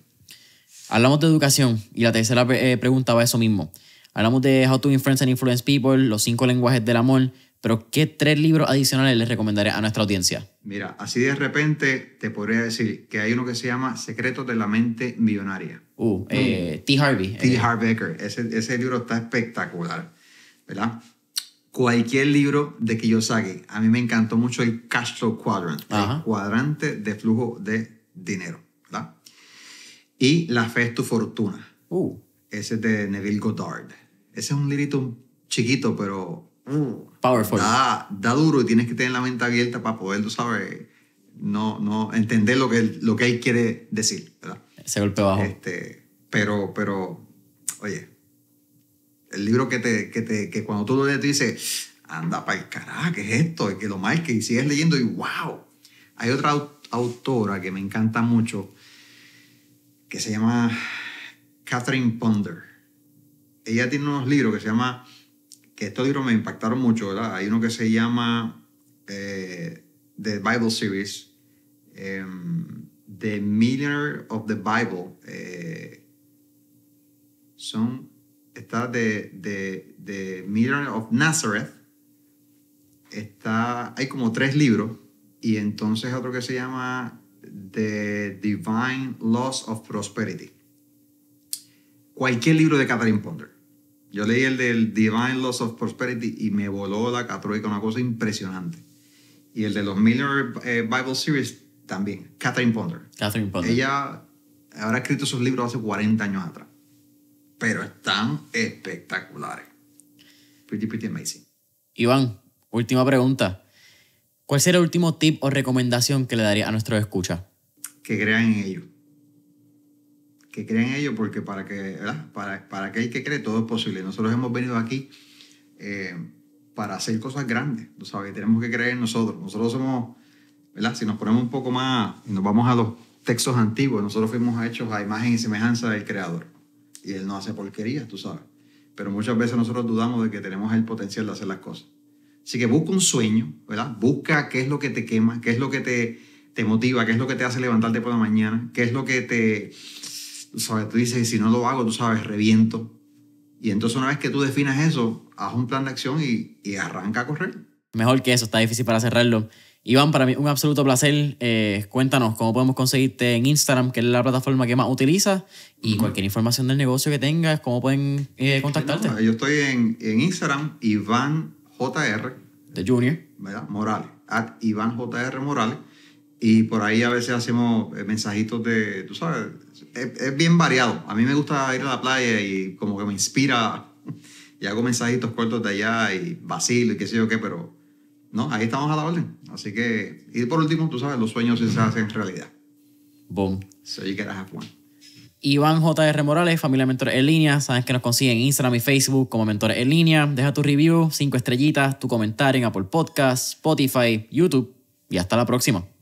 Hablamos de educación y la tercera eh, pregunta va a eso mismo. Hablamos de How to Influence and Influence People, los cinco lenguajes del amor, pero ¿qué tres libros adicionales les recomendaré a nuestra audiencia? Mira, así de repente te podría decir que hay uno que se llama Secretos de la Mente Millonaria. Uh, mm. eh, T. Harvey. T. Eh. Harvey Ese, libro está espectacular, ¿verdad? Cualquier libro de Kiyosaki. A mí me encantó mucho el Cashflow Quadrant, el cuadrante de flujo de dinero, ¿verdad? Y La Fe es tu fortuna. Uh. Ese es de Neville Goddard. Ese es un librito chiquito, pero. Uh, Powerful. Da, duro y tienes que tener la mente abierta para poder, tú sabes, no, no entender lo que, él, lo que quiere decir, ¿verdad? Ese golpe bajo. Este, pero, pero, oye, el libro que, te, cuando tú lo lees, tú dices, anda para el carajo, ¿qué es esto? Y que lo que y sigues leyendo y wow. Hay otra autora que me encanta mucho que se llama Catherine Ponder ella tiene unos libros que se llama, que estos libros me impactaron mucho, ¿verdad? Hay uno que se llama eh, The Bible Series, em, The Millionaire of the Bible. Eh, son, está de, de, Millionaire of Nazareth. Está, hay como tres libros y entonces otro que se llama The Divine Laws of Prosperity. Cualquier libro de Catherine Ponder yo leí el del Divine Laws of Prosperity y me voló la católica una cosa impresionante. Y el de los Miller eh, Bible Series también, Catherine Ponder. Catherine Ponder. Ella habrá escrito sus libros hace 40 años atrás, pero están espectaculares. Pretty, pretty amazing. Iván, última pregunta. ¿Cuál sería el último tip o recomendación que le daría a nuestros escucha? Que crean en ellos que crean ellos? porque para, que, ¿verdad? para, para aquel que cree todo es posible. Nosotros hemos venido aquí eh, para hacer cosas grandes, ¿tú sabes? Tenemos que creer en nosotros. Nosotros somos, ¿verdad? Si nos ponemos un poco más y nos vamos a los textos antiguos, nosotros fuimos hechos a imagen y semejanza del Creador. Y Él no hace porquerías, tú sabes. Pero muchas veces nosotros dudamos de que tenemos el potencial de hacer las cosas. Así que busca un sueño, ¿verdad? Busca qué es lo que te quema, qué es lo que te, te motiva, qué es lo que te hace levantarte por la mañana, qué es lo que te, tú sabes, tú dices, si no lo hago, tú sabes, reviento. Y entonces una vez que tú definas eso, haz un plan de acción y, arranca a correr. Mejor que eso, está difícil para cerrarlo. Iván, para mí un absoluto placer. Eh, cuéntanos cómo podemos conseguirte en Instagram, que es la plataforma que más utilizas, y cualquier información del negocio que tengas, cómo pueden eh, contactarte. yo estoy en, Instagram, Iván JR. De Junior. ¿verdad? Morales, at Iván JR Morales. Y por ahí a veces hacemos eh, mensajitos de, tú sabes, es, es, bien variado. A mí me gusta ir a la playa y como que me inspira y hago mensajitos cortos de allá y vacilo y qué sé yo qué, pero no, ahí estamos a la orden. Así que, y por último, tú sabes, los sueños se hacen realidad. Boom. So you gotta have one. Iván JR Morales, familia mentor en Línea. Sabes que nos consiguen en Instagram y Facebook como mentor en Línea. Deja tu review, cinco estrellitas, tu comentario en Apple Podcasts, Spotify, YouTube. Y hasta la próxima.